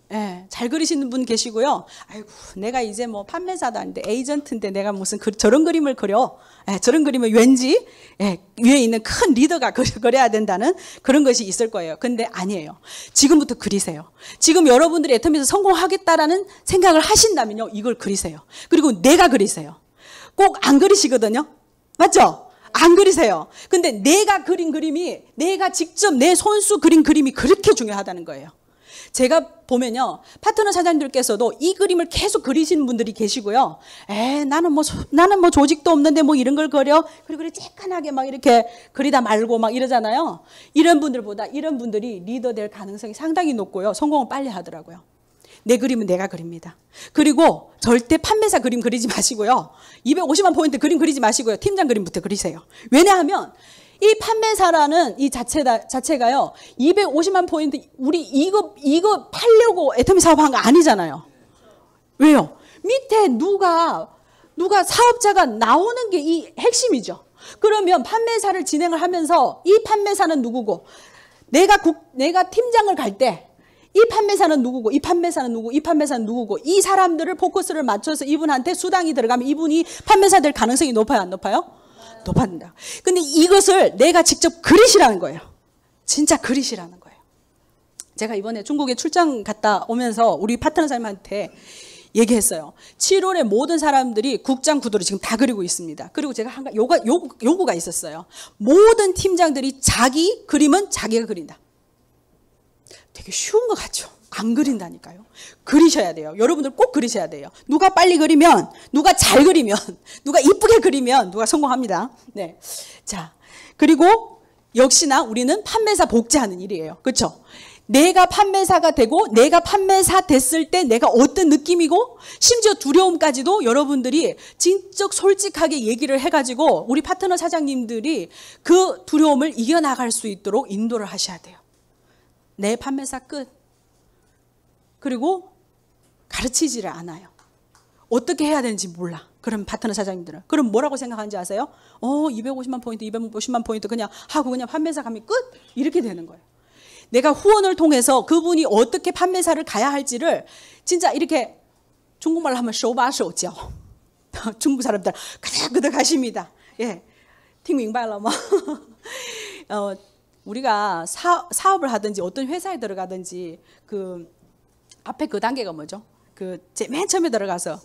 네, 잘 그리시는 분 계시고요. 아이고, 내가 이제 뭐 판매사도 아닌데 에이전트인데 내가 무슨 그, 저런 그림을 그려. 네, 저런 그림은 왠지 네, 위에 있는 큰 리더가 그려야 된다는 그런 것이 있을 거예요. 근데 아니에요. 지금부터 그리세요. 지금 여러분들이 애터미에서 성공하겠다라는 생각을 하신다면요. 이걸 그리세요. 그리고 내가 그리세요. 꼭 안 그리시거든요. 맞죠? 안 그리세요. 근데 내가 그린 그림이 내가 직접 내 손수 그린 그림이 그렇게 중요하다는 거예요. 제가 보면요. 파트너 사장님들께서도 이 그림을 계속 그리시는 분들이 계시고요. 에, 나는 뭐, 나는 뭐 조직도 없는데 뭐 이런 걸 그려. 그리고 그래, 쬐깐하게 막 이렇게 그리다 말고 막 이러잖아요. 이런 분들보다 이런 분들이 리더 될 가능성이 상당히 높고요. 성공을 빨리 하더라고요. 내 그림은 내가 그립니다. 그리고 절대 판매사 그림 그리지 마시고요. 250만 포인트 그림 그리지 마시고요. 팀장 그림부터 그리세요. 왜냐하면 이 판매사라는 이 자체 자체가요. 250만 포인트 우리 이거 이거 팔려고 애터미 사업한 거 아니잖아요. 왜요? 밑에 누가 누가 사업자가 나오는 게 이 핵심이죠. 그러면 판매사를 진행을 하면서 이 판매사는 누구고 내가 국, 내가 팀장을 갈때 이 판매사는 누구고 이 판매사는 누구 이 판매사는 누구고 이 사람들을 포커스를 맞춰서 이분한테 수당이 들어가면 이분이 판매사 될 가능성이 높아요 안 높아요? 높아진다 근데 이것을 내가 직접 그릇이라는 거예요 진짜 그릇이라는 거예요 제가 이번에 중국에 출장 갔다 오면서 우리 파트너사님한테 얘기했어요. 7월에 모든 사람들이 국장 구도를 지금 다 그리고 있습니다. 그리고 제가 한가 요, 요구가 있었어요. 모든 팀장들이 자기 그림은 자기가 그린다. 되게 쉬운 것 같죠. 안 그린다니까요. 그리셔야 돼요. 여러분들 꼭 그리셔야 돼요. 누가 빨리 그리면, 누가 잘 그리면, 누가 이쁘게 그리면 누가 성공합니다. 네. 자, 그리고 역시나 우리는 판매사 복제하는 일이에요. 그렇죠? 내가 판매사가 되고 내가 판매사 됐을 때 내가 어떤 느낌이고 심지어 두려움까지도 여러분들이 진짜 솔직하게 얘기를 해가지고 우리 파트너 사장님들이 그 두려움을 이겨나갈 수 있도록 인도를 하셔야 돼요. 내 판매사 끝. 그리고 가르치지를 않아요. 어떻게 해야 되는지 몰라. 그럼 파트너 사장님들은. 그럼 뭐라고 생각하는지 아세요? 어, 250만 포인트, 250만 포인트 그냥 하고 그냥 판매사 가면 끝? 이렇게 되는 거예요. 내가 후원을 통해서 그분이 어떻게 판매사를 가야 할지를 진짜 이렇게 중국말로 하면 쇼바쇼죠. 중국 사람들 그냥그득가십니다 예. 听윙발了 뭐. 呃 우리가 사, 사업을 하든지 어떤 회사에 들어가든지 그 앞에 그 단계가 뭐죠? 그 맨 처음에 들어가서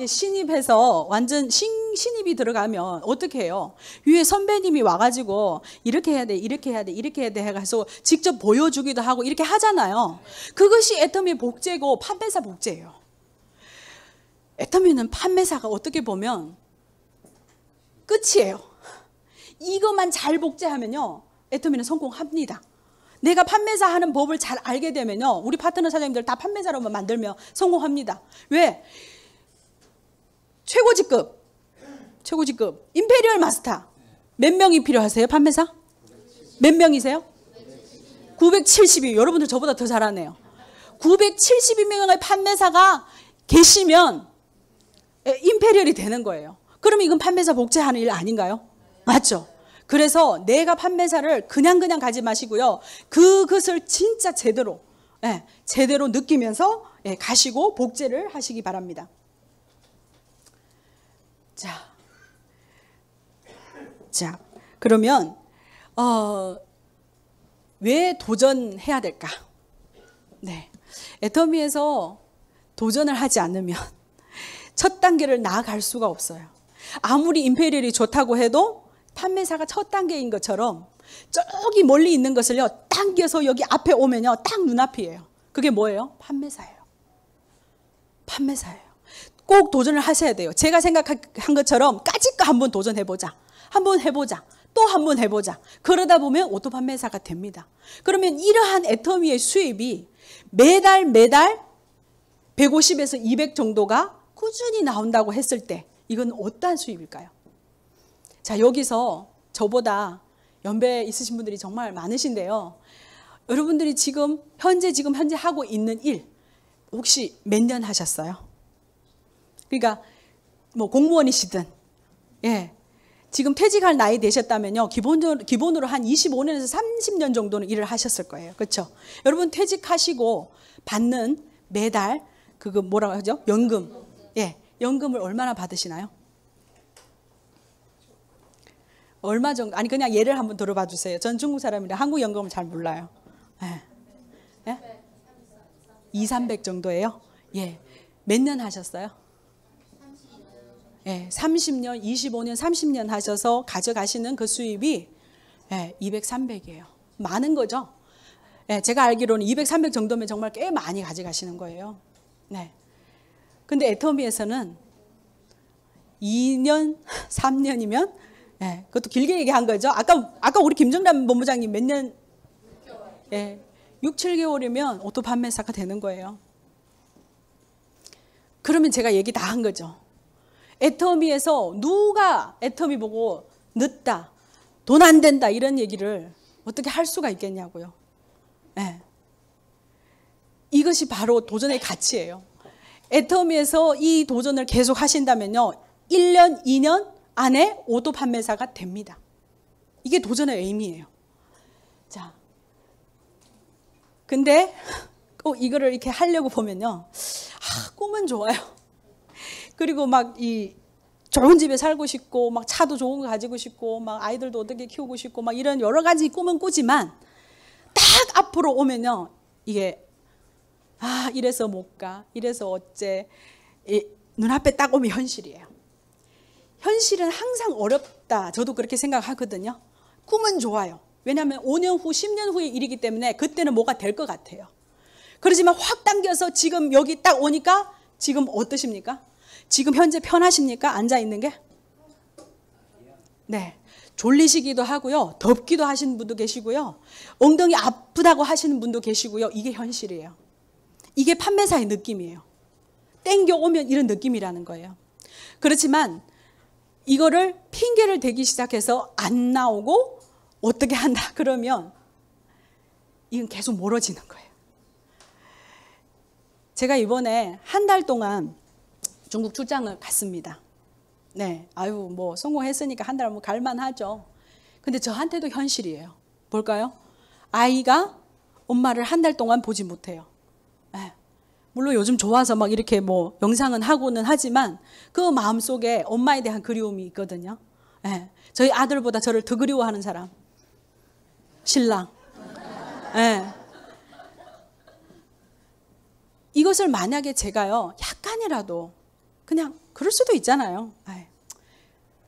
예, 신입해서 완전 신, 신입이 들어가면 어떻게 해요? 위에 선배님이 와가지고 이렇게 해야 돼, 이렇게 해야 돼, 이렇게 해야 돼 해가지고 직접 보여주기도 하고 이렇게 하잖아요. 그것이 애터미 복제고 판매사 복제예요. 애터미는 판매사가 어떻게 보면 끝이에요. 이것만 잘 복제하면요. 애터미는 성공합니다. 내가 판매사 하는 법을 잘 알게 되면요. 우리 파트너 사장님들 다 판매사로만 만들면 성공합니다. 왜? 최고 직급. 최고 직급. 임페리얼 마스터. 몇 명이 필요하세요? 판매사? 몇 명이세요? 970이 여러분들 저보다 더 잘하네요. 972명의 판매사가 계시면 예, 임페리얼이 되는 거예요. 그러면 이건 판매사 복제하는 일 아닌가요? 맞죠? 그래서 내가 판매사를 그냥 그냥 가지 마시고요. 그 그것을 진짜 제대로 예, 제대로 느끼면서 예, 가시고 복제를 하시기 바랍니다. 자, 자 그러면 어, 왜 도전해야 될까? 네, 애터미에서 도전을 하지 않으면 첫 단계를 나아갈 수가 없어요. 아무리 임페리얼이 좋다고 해도 판매사가 첫 단계인 것처럼 저기 멀리 있는 것을요 당겨서 여기 앞에 오면요 딱 눈앞이에요. 그게 뭐예요? 판매사예요. 판매사예요. 꼭 도전을 하셔야 돼요. 제가 생각한 것처럼 까짓거 한번 도전해보자. 한번 해보자. 또 한번 해보자. 그러다 보면 오토 판매사가 됩니다. 그러면 이러한 애터미의 수입이 매달 매달 150에서 200 정도가 꾸준히 나온다고 했을 때 이건 어떠한 수입일까요? 자, 여기서 저보다 연배 있으신 분들이 정말 많으신데요. 여러분들이 지금 현재 지금 현재 하고 있는 일 혹시 몇 년 하셨어요? 그러니까 뭐 공무원이시든 예. 지금 퇴직할 나이 되셨다면요. 기본적으로 기본으로 한 25년에서 30년 정도는 일을 하셨을 거예요. 그렇죠? 여러분 퇴직하시고 받는 매달 그거 뭐라고 하죠? 연금. 예. 연금을 얼마나 받으시나요? 얼마 정도 아니 그냥 예를 한번 들어봐 주세요. 전 중국 사람이라 한국 연금을 잘 몰라요. 예. 예? 2, 300 정도예요? 예. 몇 년 하셨어요? 예, 30년, 25년, 30년 하셔서 가져가시는 그 수입이 예, 200, 300이에요. 많은 거죠? 예, 제가 알기로는 200, 300 정도면 정말 꽤 많이 가져가시는 거예요. 네. 근데 애터미에서는 2년, 3년이면 예, 그것도 길게 얘기한 거죠. 아까 아까 우리 김정남 본부장님 몇 년? 6 예, 6, 7개월이면 오토 판매사가 되는 거예요. 그러면 제가 얘기 다 한 거죠. 애터미에서 누가 애터미 보고 늦다, 돈 안 된다 이런 얘기를 어떻게 할 수가 있겠냐고요. 예. 이것이 바로 도전의 가치예요. 애터미에서 이 도전을 계속 하신다면요. 1년, 2년, 안에 오도 판매사가 됩니다. 이게 도전의 의미예요. 자, 근데 꼭 이거를 이렇게 하려고 보면요, 아, 꿈은 좋아요. 그리고 막 이 좋은 집에 살고 싶고, 막 차도 좋은 거 가지고 싶고, 막 아이들도 어떻게 키우고 싶고, 막 이런 여러 가지 꿈은 꾸지만 딱 앞으로 오면요, 이게 아 이래서 못 가, 이래서 어째 이, 눈앞에 딱 오면 현실이에요. 현실은 항상 어렵다. 저도 그렇게 생각하거든요. 꿈은 좋아요. 왜냐하면 5년 후, 10년 후의 일이기 때문에 그때는 뭐가 될 것 같아요. 그러지만 확 당겨서 지금 여기 딱 오니까 지금 어떠십니까? 지금 현재 편하십니까? 앉아 있는 게? 네. 졸리시기도 하고요. 덥기도 하시는 분도 계시고요. 엉덩이 아프다고 하시는 분도 계시고요. 이게 현실이에요. 이게 판매사의 느낌이에요. 땡겨오면 이런 느낌이라는 거예요. 그렇지만 이거를 핑계를 대기 시작해서 안 나오고 어떻게 한다 그러면 이건 계속 멀어지는 거예요. 제가 이번에 한 달 동안 중국 출장을 갔습니다. 네, 아유 뭐 성공했으니까 한달뭐 갈만하죠. 근데 저한테도 현실이에요. 볼까요? 아이가 엄마를 한 달 동안 보지 못해요. 네. 물론 요즘 좋아서 막 이렇게 뭐 영상은 하고는 하지만 그 마음속에 엄마에 대한 그리움이 있거든요. 예. 저희 아들보다 저를 더 그리워하는 사람. 신랑. 예. 이것을 만약에 제가요, 약간이라도 그냥 그럴 수도 있잖아요. 예.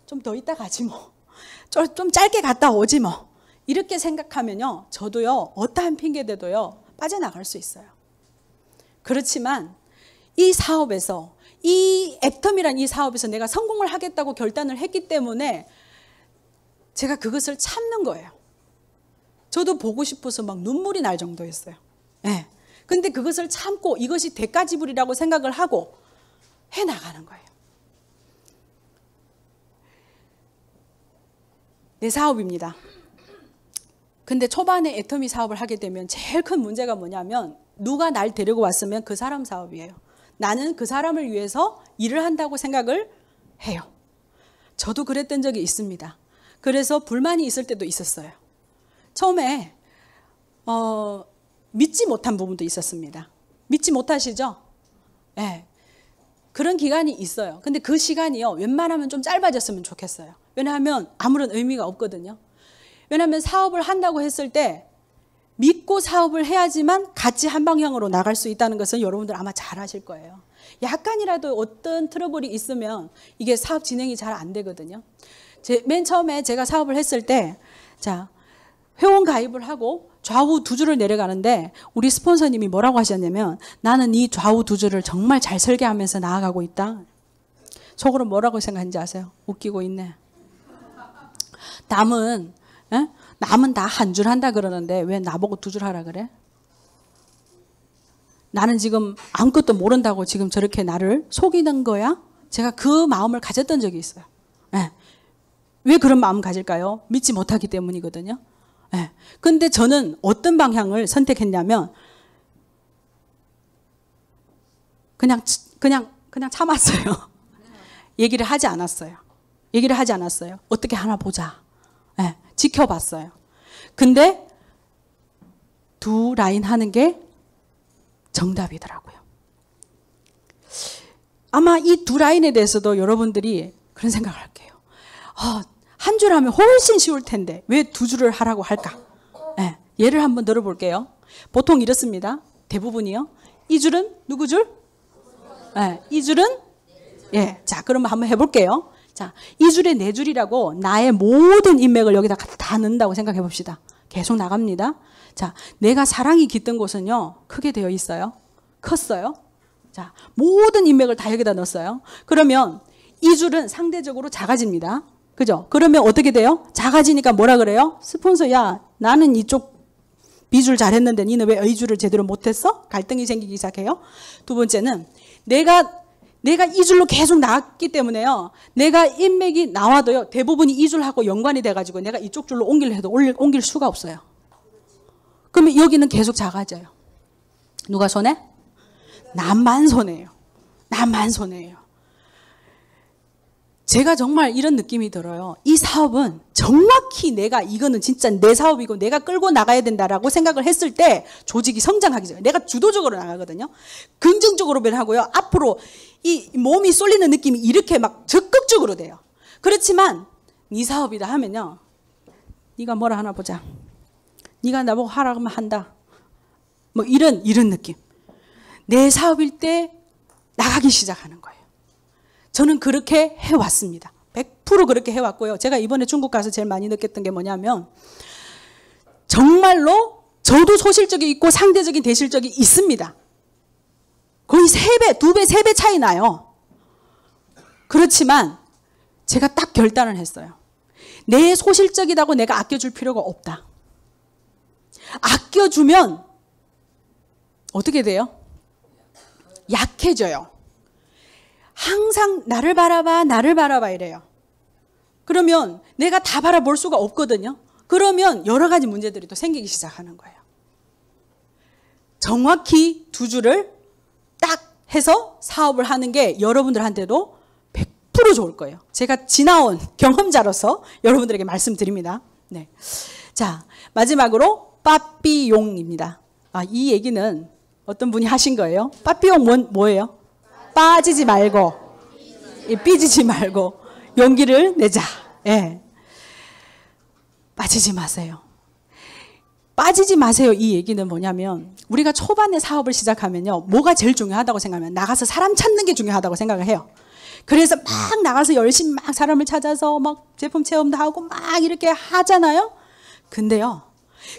좀더 있다 가지 뭐. 좀, 좀 짧게 갔다 오지 뭐. 이렇게 생각하면요, 저도요, 어떠한 핑계대도요, 빠져나갈 수 있어요. 그렇지만 이 사업에서 이 앱텀이란 이 사업에서 내가 성공을 하겠다고 결단을 했기 때문에 제가 그것을 참는 거예요. 저도 보고 싶어서 막 눈물이 날 정도였어요. 예. 네. 근데 그것을 참고 이것이 대가지불이라고 생각을 하고 해 나가는 거예요. 내 사업입니다. 근데 초반에 애터미 사업을 하게 되면 제일 큰 문제가 뭐냐면 누가 날 데리고 왔으면 그 사람 사업이에요. 나는 그 사람을 위해서 일을 한다고 생각을 해요. 저도 그랬던 적이 있습니다. 그래서 불만이 있을 때도 있었어요. 처음에 어, 믿지 못한 부분도 있었습니다. 믿지 못하시죠? 예. 네. 그런 기간이 있어요. 근데 그 시간이요. 웬만하면 좀 짧아졌으면 좋겠어요. 왜냐하면 아무런 의미가 없거든요. 왜냐하면 사업을 한다고 했을 때 믿고 사업을 해야지만 같이 한 방향으로 나갈 수 있다는 것은 여러분들 아마 잘 아실 거예요. 약간이라도 어떤 트러블이 있으면 이게 사업 진행이 잘 안 되거든요. 제, 맨 처음에 제가 사업을 했을 때, 자, 회원 가입을 하고 좌우 두 줄을 내려가는데 우리 스폰서님이 뭐라고 하셨냐면 나는 이 좌우 두 줄을 정말 잘 설계하면서 나아가고 있다. 속으로 뭐라고 생각하는지 아세요? 웃기고 있네. 남은 에? 예? 남은 다 한 줄 한다 그러는데 왜 나보고 두 줄 하라 그래? 나는 지금 아무것도 모른다고 지금 저렇게 나를 속이는 거야? 제가 그 마음을 가졌던 적이 있어요. 네. 왜 그런 마음 가질까요? 믿지 못하기 때문이거든요. 네. 근데 저는 어떤 방향을 선택했냐면 그냥 그냥 그냥 참았어요. 얘기를 하지 않았어요. 얘기를 하지 않았어요. 어떻게 하나 보자. 네, 지켜봤어요. 근데 두 라인 하는 게 정답이더라고요. 아마 이 두 라인에 대해서도 여러분들이 그런 생각을 할게요. 어, 한줄 하면 훨씬 쉬울 텐데 왜 두 줄을 하라고 할까? 네, 예를 한번 들어볼게요. 보통 이렇습니다. 대부분이요. 이 줄은 누구 줄? 네, 이 줄은 예, 자그럼 한번 해볼게요. 자, 이 줄에 네 줄이라고 나의 모든 인맥을 여기다 다 넣는다고 생각해 봅시다. 계속 나갑니다. 자, 내가 사랑이 깃든 곳은요, 크게 되어 있어요. 컸어요. 자, 모든 인맥을 다 여기다 넣었어요. 그러면 이 줄은 상대적으로 작아집니다. 그죠? 그러면 어떻게 돼요? 작아지니까 뭐라 그래요? 스폰서, 야, 나는 이쪽 B줄 잘했는데 니는 왜 A줄을 제대로 못했어? 갈등이 생기기 시작해요. 두 번째는 내가 내가 이줄로 계속 나왔기 때문에요. 내가 인맥이 나와도요. 대부분이 이줄하고 연관이 돼가지고 내가 이쪽 줄로 옮기 해도 옮길, 옮길 수가 없어요. 그러면 여기는 계속 작아져요. 누가 손해? 나만 손해요 나만 손해요 제가 정말 이런 느낌이 들어요. 이 사업은 정확히 내가 이거는 진짜 내 사업이고 내가 끌고 나가야 된다라고 생각을 했을 때 조직이 성장하기 전에 내가 주도적으로 나가거든요. 긍정적으로 변하고요. 앞으로 이 몸이 쏠리는 느낌이 이렇게 막 적극적으로 돼요. 그렇지만 네 사업이다 하면요. 네가 뭐라 하나 보자. 네가 나보고 하라고 하면 한다. 뭐 이런 이런 느낌. 내 사업일 때 나가기 시작하는 거예요. 저는 그렇게 해왔습니다. 100% 그렇게 해왔고요. 제가 이번에 중국 가서 제일 많이 느꼈던 게 뭐냐면 정말로 저도 소실적이 있고 상대적인 대실적이 있습니다. 거의 3배, 2배, 3배 차이 나요. 그렇지만 제가 딱 결단을 했어요. 내 소실적이라고 내가 아껴줄 필요가 없다. 아껴주면 어떻게 돼요? 약해져요. 항상 나를 바라봐, 나를 바라봐 이래요. 그러면 내가 다 바라볼 수가 없거든요. 그러면 여러 가지 문제들이 또 생기기 시작하는 거예요. 정확히 두 줄을 딱 해서 사업을 하는 게 여러분들한테도 100% 좋을 거예요. 제가 지나온 경험자로서 여러분들에게 말씀드립니다. 네. 자, 마지막으로 빠삐용입니다. 아, 이 얘기는 어떤 분이 하신 거예요. 빠삐용 뭔, 뭐예요? 빠지지 말고 삐지지 말고 용기를 내자. 예. 빠지지 마세요. 빠지지 마세요. 이 얘기는 뭐냐면 우리가 초반에 사업을 시작하면요. 뭐가 제일 중요하다고 생각하면 나가서 사람 찾는 게 중요하다고 생각을 해요. 그래서 막 나가서 열심히 막 사람을 찾아서 막 제품 체험도 하고 막 이렇게 하잖아요. 근데요.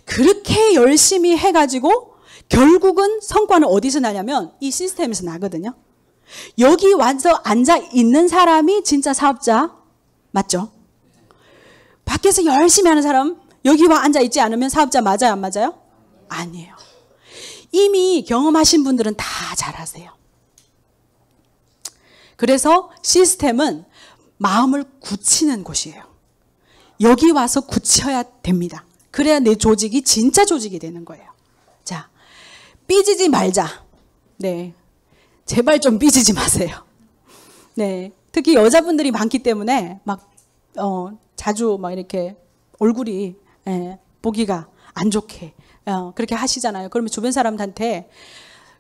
그렇게 열심히 해가지고 결국은 성과는 어디서 나냐면 이 시스템에서 나거든요. 여기 와서 앉아 있는 사람이 진짜 사업자 맞죠? 밖에서 열심히 하는 사람 여기 와 앉아 있지 않으면 사업자 맞아요, 안 맞아요? 아니에요. 이미 경험하신 분들은 다 잘하세요. 그래서 시스템은 마음을 굳히는 곳이에요. 여기 와서 굳혀야 됩니다. 그래야 내 조직이 진짜 조직이 되는 거예요. 자, 삐지지 말자. 네. 제발 좀 삐지지 마세요. 네. 특히 여자분들이 많기 때문에 막, 어, 자주 막 이렇게 얼굴이, 예, 보기가 안 좋게, 어, 그렇게 하시잖아요. 그러면 주변 사람들한테,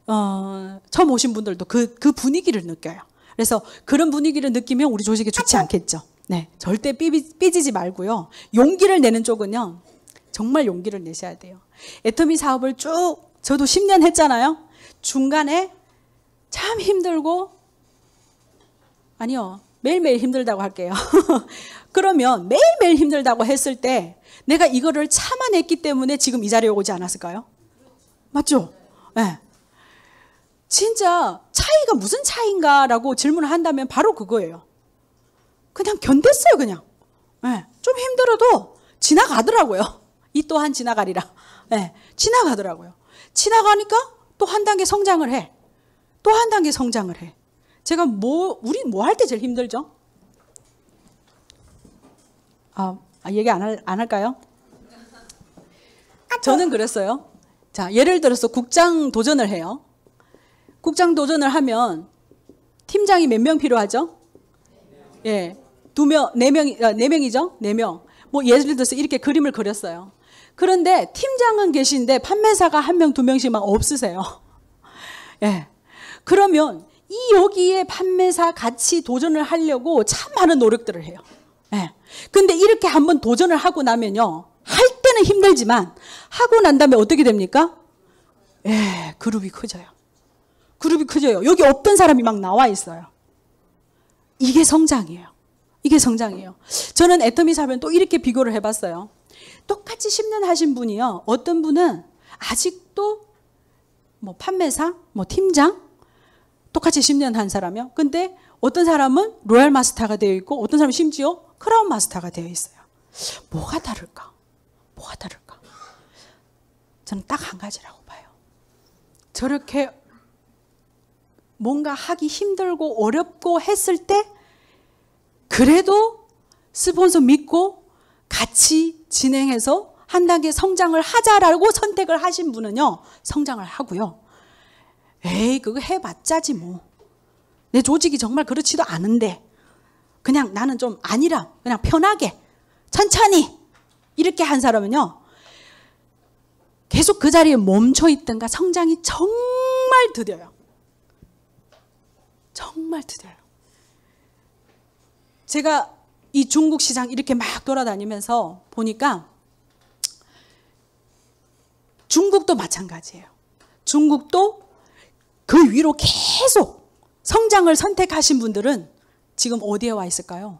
어, 처음 오신 분들도 그, 그 분위기를 느껴요. 그래서 그런 분위기를 느끼면 우리 조직이 좋지 않겠죠. 네. 절대 삐, 삐지지 말고요. 용기를 내는 쪽은요. 정말 용기를 내셔야 돼요. 애터미 사업을 쭉 저도 10년 했잖아요. 중간에 참 힘들고 아니요. 매일매일 힘들다고 할게요. 그러면 매일매일 힘들다고 했을 때 내가 이거를 참아냈기 때문에 지금 이 자리에 오지 않았을까요? 맞죠? 네. 진짜 차이가 무슨 차인가라고 질문을 한다면 바로 그거예요. 그냥 견뎠어요, 그냥. 네. 좀 힘들어도 지나가더라고요. 이 또한 지나가리라. 네. 지나가더라고요. 지나가니까 또 한 단계 성장을 해. 또한 단계 성장을 해. 제가 뭐, 우리 뭐 할 때 제일 힘들죠? 아, 아, 얘기 안, 할, 안 할까요? 아, 저는 그랬어요. 자, 예를 들어서 국장 도전을 해요. 국장 도전을 하면 팀장이 몇 명 필요하죠? 예. 두 명, 네 명, 아, 네 명이죠? 네 명. 뭐 예를 들어서 이렇게 그림을 그렸어요. 그런데 팀장은 계신데 판매사가 한 명, 두 명씩 막 없으세요. 예. 그러면 이 여기에 판매사 같이 도전을 하려고 참 많은 노력들을 해요. 예. 근데 이렇게 한번 도전을 하고 나면요. 할 때는 힘들지만 하고 난 다음에 어떻게 됩니까? 예, 그룹이 커져요. 그룹이 커져요. 여기 없던 사람이 막 나와 있어요. 이게 성장이에요. 이게 성장이에요. 저는 애터미 사면 또 이렇게 비교를 해봤어요. 똑같이 10년 하신 분이요. 어떤 분은 아직도 뭐 판매사, 뭐 팀장, 똑같이 10년 한 사람이요. 근데 어떤 사람은 로얄 마스터가 되어 있고 어떤 사람은 심지어 크라운 마스터가 되어 있어요. 뭐가 다를까? 뭐가 다를까? 저는 딱 한 가지라고 봐요. 저렇게 뭔가 하기 힘들고 어렵고 했을 때 그래도 스폰서 믿고 같이 진행해서 한 단계 성장을 하자라고 선택을 하신 분은요, 성장을 하고요. 에이, 그거 해봤자지 뭐. 내 조직이 정말 그렇지도 않은데. 그냥 나는 좀 아니라, 그냥 편하게, 천천히. 이렇게 한 사람은요, 계속 그 자리에 멈춰 있던가 성장이 정말 드려요. 정말 드려요. 제가 이 중국 시장 이렇게 막 돌아다니면서 보니까 중국도 마찬가지예요. 중국도 그 위로 계속 성장을 선택하신 분들은 지금 어디에 와 있을까요?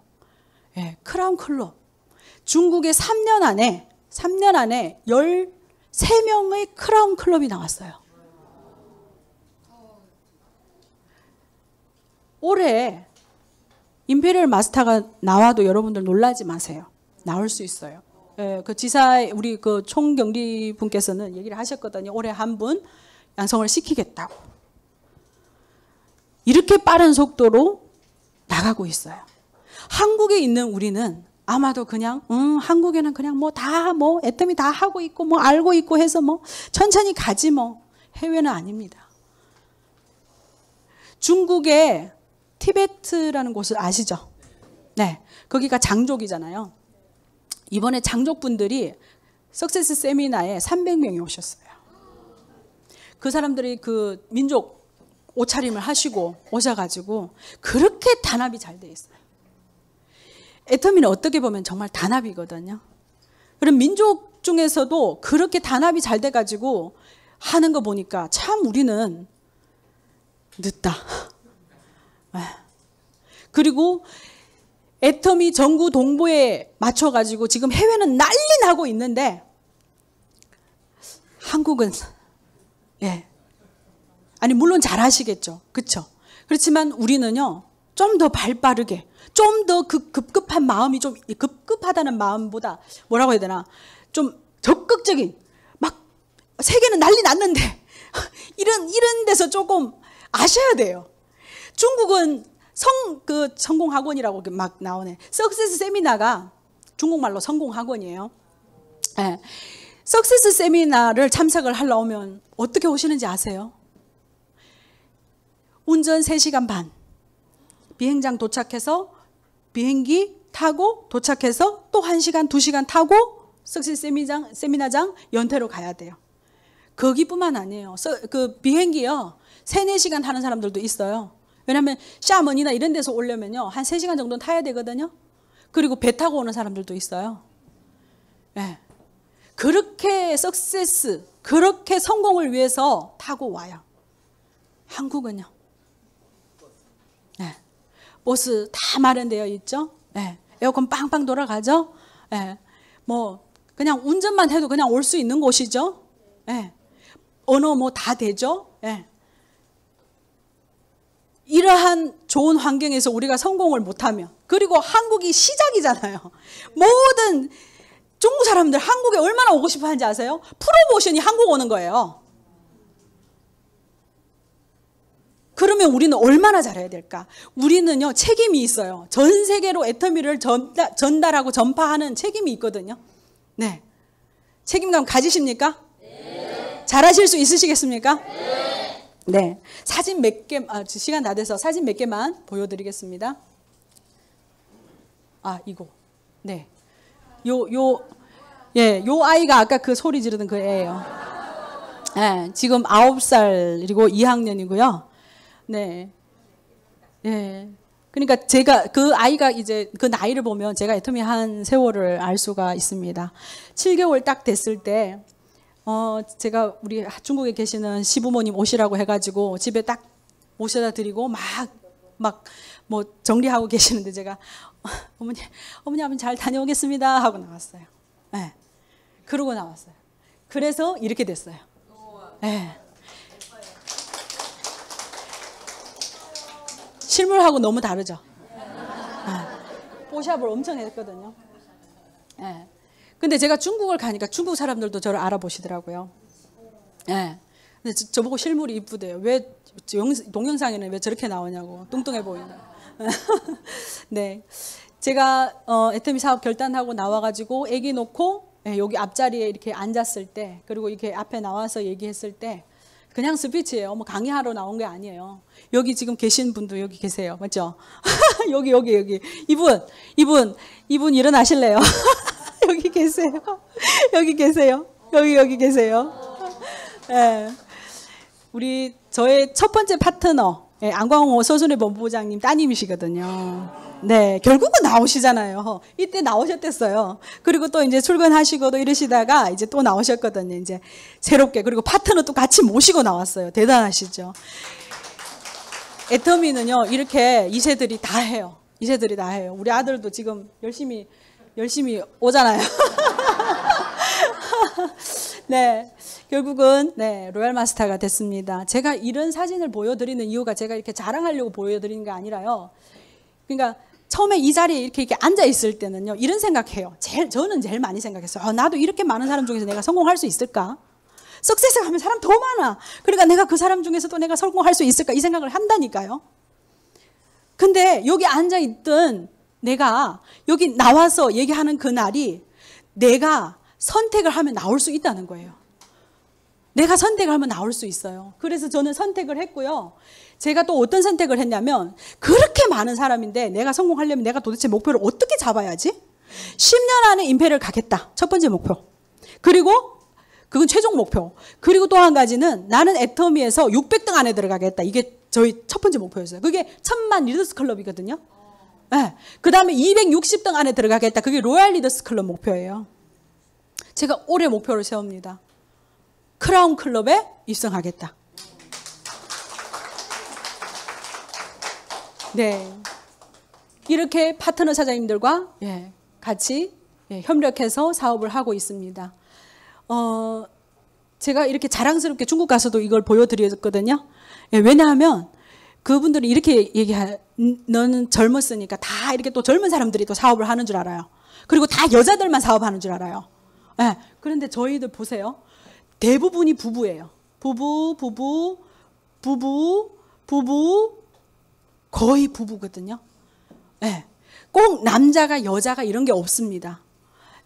예, 크라운 클럽. 중국의 3년 안에 3년 안에 13명의 크라운 클럽이 나왔어요. 올해 임페리얼 마스터가 나와도 여러분들 놀라지 마세요. 나올 수 있어요. 예, 그 지사 우리 그 총경리 분께서는 얘기를 하셨거든요. 올해 한 분 양성을 시키겠다고. 이렇게 빠른 속도로 나가고 있어요. 한국에 있는 우리는 아마도 그냥 음 한국에는 그냥 뭐 다 뭐 애터미 다 하고 있고 뭐 알고 있고 해서 뭐 천천히 가지 뭐 해외는 아닙니다. 중국의 티베트라는 곳을 아시죠? 네. 거기가 장족이잖아요. 이번에 장족분들이 석세스 세미나에 300명이 오셨어요. 그 사람들이 그 민족 옷차림을 하시고 오셔가지고 그렇게 단합이 잘 돼 있어요. 애터미는 어떻게 보면 정말 단합이거든요. 그럼 민족 중에서도 그렇게 단합이 잘 돼가지고 하는 거 보니까 참 우리는 늦다. 네. 그리고 애터미 전구 동보에 맞춰가지고 지금 해외는 난리 나고 있는데 한국은 예 아니 물론 잘하시겠죠. 그렇죠? 그렇지만 우리는요. 좀 더 발빠르게 좀더그 급급한 마음이 좀 급급하다는 마음보다 뭐라고 해야 되나? 좀 적극적인 막 세계는 난리 났는데 이런 이런 데서 조금 아셔야 돼요. 중국은 성 그 성공 학원이라고 막 나오네. 석세스 세미나가 중국말로 성공 학원이에요. 예. 네. 석세스 세미나를 참석을 하려 오면 어떻게 오시는지 아세요? 운전 3시간 반. 비행장 도착해서 비행기 타고 도착해서 또 1시간, 2시간 타고 석실 세미장, 세미나장 연태로 가야 돼요. 거기뿐만 아니에요. 그 비행기요. 3, 4시간 타는 사람들도 있어요. 왜냐하면 샤먼이나 이런 데서 오려면요. 한 3시간 정도는 타야 되거든요. 그리고 배 타고 오는 사람들도 있어요. 네. 그렇게 석세스, 그렇게 성공을 위해서 타고 와요. 한국은요. 보스 다 마련되어 있죠. 예. 에어컨 빵빵 돌아가죠. 예. 뭐 그냥 운전만 해도 그냥 올 수 있는 곳이죠. 예. 언어 뭐 다 되죠. 예. 이러한 좋은 환경에서 우리가 성공을 못하면 그리고 한국이 시작이잖아요. 모든 중국 사람들 한국에 얼마나 오고 싶어 하는지 아세요? 프로모션이 한국 오는 거예요. 그러면 우리는 얼마나 잘해야 될까? 우리는요, 책임이 있어요. 전 세계로 애터미를 전달, 전달하고 전파하는 책임이 있거든요. 네. 책임감 가지십니까? 네. 잘하실 수 있으시겠습니까? 네. 네. 사진 몇 개, 아, 시간 다 돼서 사진 몇 개만 보여드리겠습니다. 아, 이거. 네. 요, 요, 예, 요 아이가 아까 그 소리 지르는 그 애예요. 예, 지금 9살이고 2학년이고요. 네. 예. 그러니까 제가 그 아이가 이제 그 나이를 보면 제가 애터미 한 세월을 알 수가 있습니다. 7개월 딱 됐을 때 어, 제가 우리 중국에 계시는 시부모님 오시라고 해가지고 집에 딱오셔다 드리고 막 막 뭐 정리하고 계시는데 제가 어머니 어머니 아버님 잘 다녀오겠습니다 하고 나왔어요. 예. 네. 그러고 나왔어요. 그래서 이렇게 됐어요. 예. 네. 실물하고 너무 다르죠. 뽀샵을 네. 엄청 했거든요. 예. 근데 제가 중국을 가니까 중국 사람들도 저를 알아보시더라고요. 예. 근데 저, 보고 실물이 이쁘대요. 왜 동영상에는 왜 저렇게 나오냐고 뚱뚱해 보인다. 네. 제가 어, 에터미 사업 결단하고 나와가지고 아기 놓고 예, 여기 앞자리에 이렇게 앉았을 때 그리고 이렇게 앞에 나와서 얘기했을 때 그냥 스피치예요. 뭐 강의하러 나온 게 아니에요. 여기 지금 계신 분도 여기 계세요. 맞죠? 여기 여기 여기 이분 이분 이분 일어나실래요? 여기 계세요. 여기 계세요. 여기 여기 계세요. 예. 네. 우리 저의 첫 번째 파트너 예, 안광호 소순의 본부장님 따님이시거든요. 네, 결국은 나오시잖아요. 이때 나오셨댔어요. 그리고 또 이제 출근하시고도 이러시다가 이제 또 나오셨거든요. 이제 새롭게 그리고 파트너 또 같이 모시고 나왔어요. 대단하시죠. 애터미는요 이렇게 이세들이 다 해요. 이세들이 다 해요. 우리 아들도 지금 열심히 열심히 오잖아요. 네. 결국은 네, 로얄 마스터가 됐습니다. 제가 이런 사진을 보여드리는 이유가 제가 이렇게 자랑하려고 보여드리는 게 아니라요. 그러니까 처음에 이 자리에 이렇게, 이렇게 앉아 있을 때는요, 이런 생각해요. 제일, 저는 제일 많이 생각했어요. 아, 나도 이렇게 많은 사람 중에서 내가 성공할 수 있을까? 석세스 하면 사람 더 많아. 그러니까 내가 그 사람 중에서도 내가 성공할 수 있을까? 이 생각을 한다니까요. 근데 여기 앉아 있던 내가 여기 나와서 얘기하는 그 날이 내가 선택을 하면 나올 수 있다는 거예요. 내가 선택을 하면 나올 수 있어요. 그래서 저는 선택을 했고요. 제가 또 어떤 선택을 했냐면 그렇게 많은 사람인데 내가 성공하려면 내가 도대체 목표를 어떻게 잡아야지? 10년 안에 임페를 가겠다. 첫 번째 목표. 그리고 그건 최종 목표. 그리고 또 한 가지는 나는 애터미에서 600등 안에 들어가겠다. 이게 저희 첫 번째 목표였어요. 그게 천만 리더스 클럽이거든요. 네. 예. 그 다음에 260등 안에 들어가겠다. 그게 로얄 리더스 클럽 목표예요. 제가 올해 목표를 세웁니다. 크라운 클럽에 입성하겠다. 네. 이렇게 파트너 사장님들과 예, 같이 예, 협력해서 사업을 하고 있습니다. 어, 제가 이렇게 자랑스럽게 중국 가서도 이걸 보여드렸거든요. 예, 왜냐하면 그분들이 이렇게 얘기하, 너는 젊었으니까 다 이렇게 또 젊은 사람들이 또 사업을 하는 줄 알아요. 그리고 다 여자들만 사업하는 줄 알아요. 예, 그런데 저희들 보세요. 대부분이 부부예요. 부부, 부부, 부부, 부부, 거의 부부거든요. 네. 꼭 남자가 여자가 이런 게 없습니다.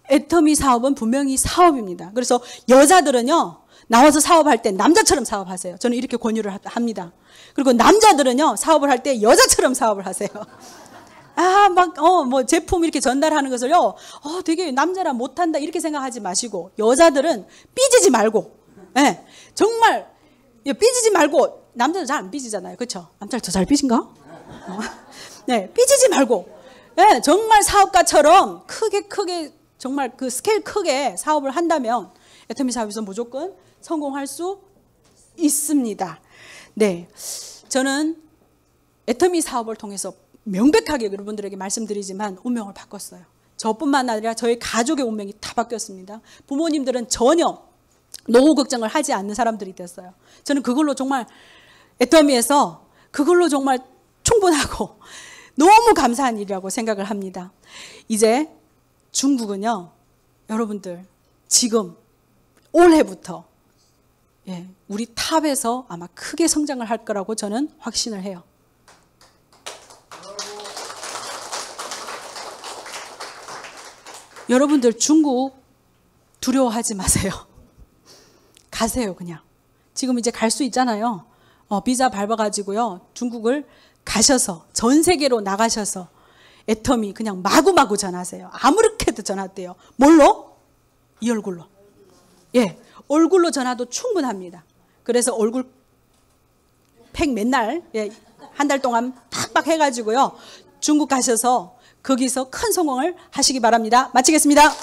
애터미 사업은 분명히 사업입니다. 그래서 여자들은요, 나와서 사업할 때 남자처럼 사업하세요. 저는 이렇게 권유를 합니다. 그리고 남자들은요, 사업을 할 때 여자처럼 사업을 하세요. 아, 막, 어, 뭐, 제품 이렇게 전달하는 것을요, 어, 되게 남자라 못한다, 이렇게 생각하지 마시고, 여자들은 삐지지 말고, 예, 정말, 삐지지 말고, 남자도잘 안 삐지잖아요. 그렇죠 남자들 더 잘 삐진가? 어. 네, 삐지지 말고. 네, 정말 사업가처럼 크게 크게 정말 그 스케일 크게 사업을 한다면 애터미 사업에서 무조건 성공할 수 있습니다. 네. 저는 애터미 사업을 통해서 명백하게 여러분들에게 말씀드리지만 운명을 바꿨어요. 저뿐만 아니라 저희 가족의 운명이 다 바뀌었습니다. 부모님들은 전혀 노후 걱정을 하지 않는 사람들이 됐어요. 저는 그걸로 정말 애터미에서 그걸로 정말 충분하고 너무 감사한 일이라고 생각을 합니다. 이제 중국은요, 여러분들, 지금 올해부터 예, 우리 탑에서 아마 크게 성장을 할 거라고 저는 확신을 해요. 여러분들 중국 두려워하지 마세요. 가세요, 그냥. 지금 이제 갈 수 있잖아요. 어, 비자 밟아가지고요. 중국을 가셔서 전 세계로 나가셔서 애텀이 그냥 마구마구 전하세요. 아무렇게도 전하대요. 뭘로? 이 얼굴로. 예. 얼굴로 전화도 충분합니다. 그래서 얼굴 팩 맨날 예, 한 달 동안 팍팍 해가지고요. 중국 가셔서 거기서 큰 성공을 하시기 바랍니다. 마치겠습니다.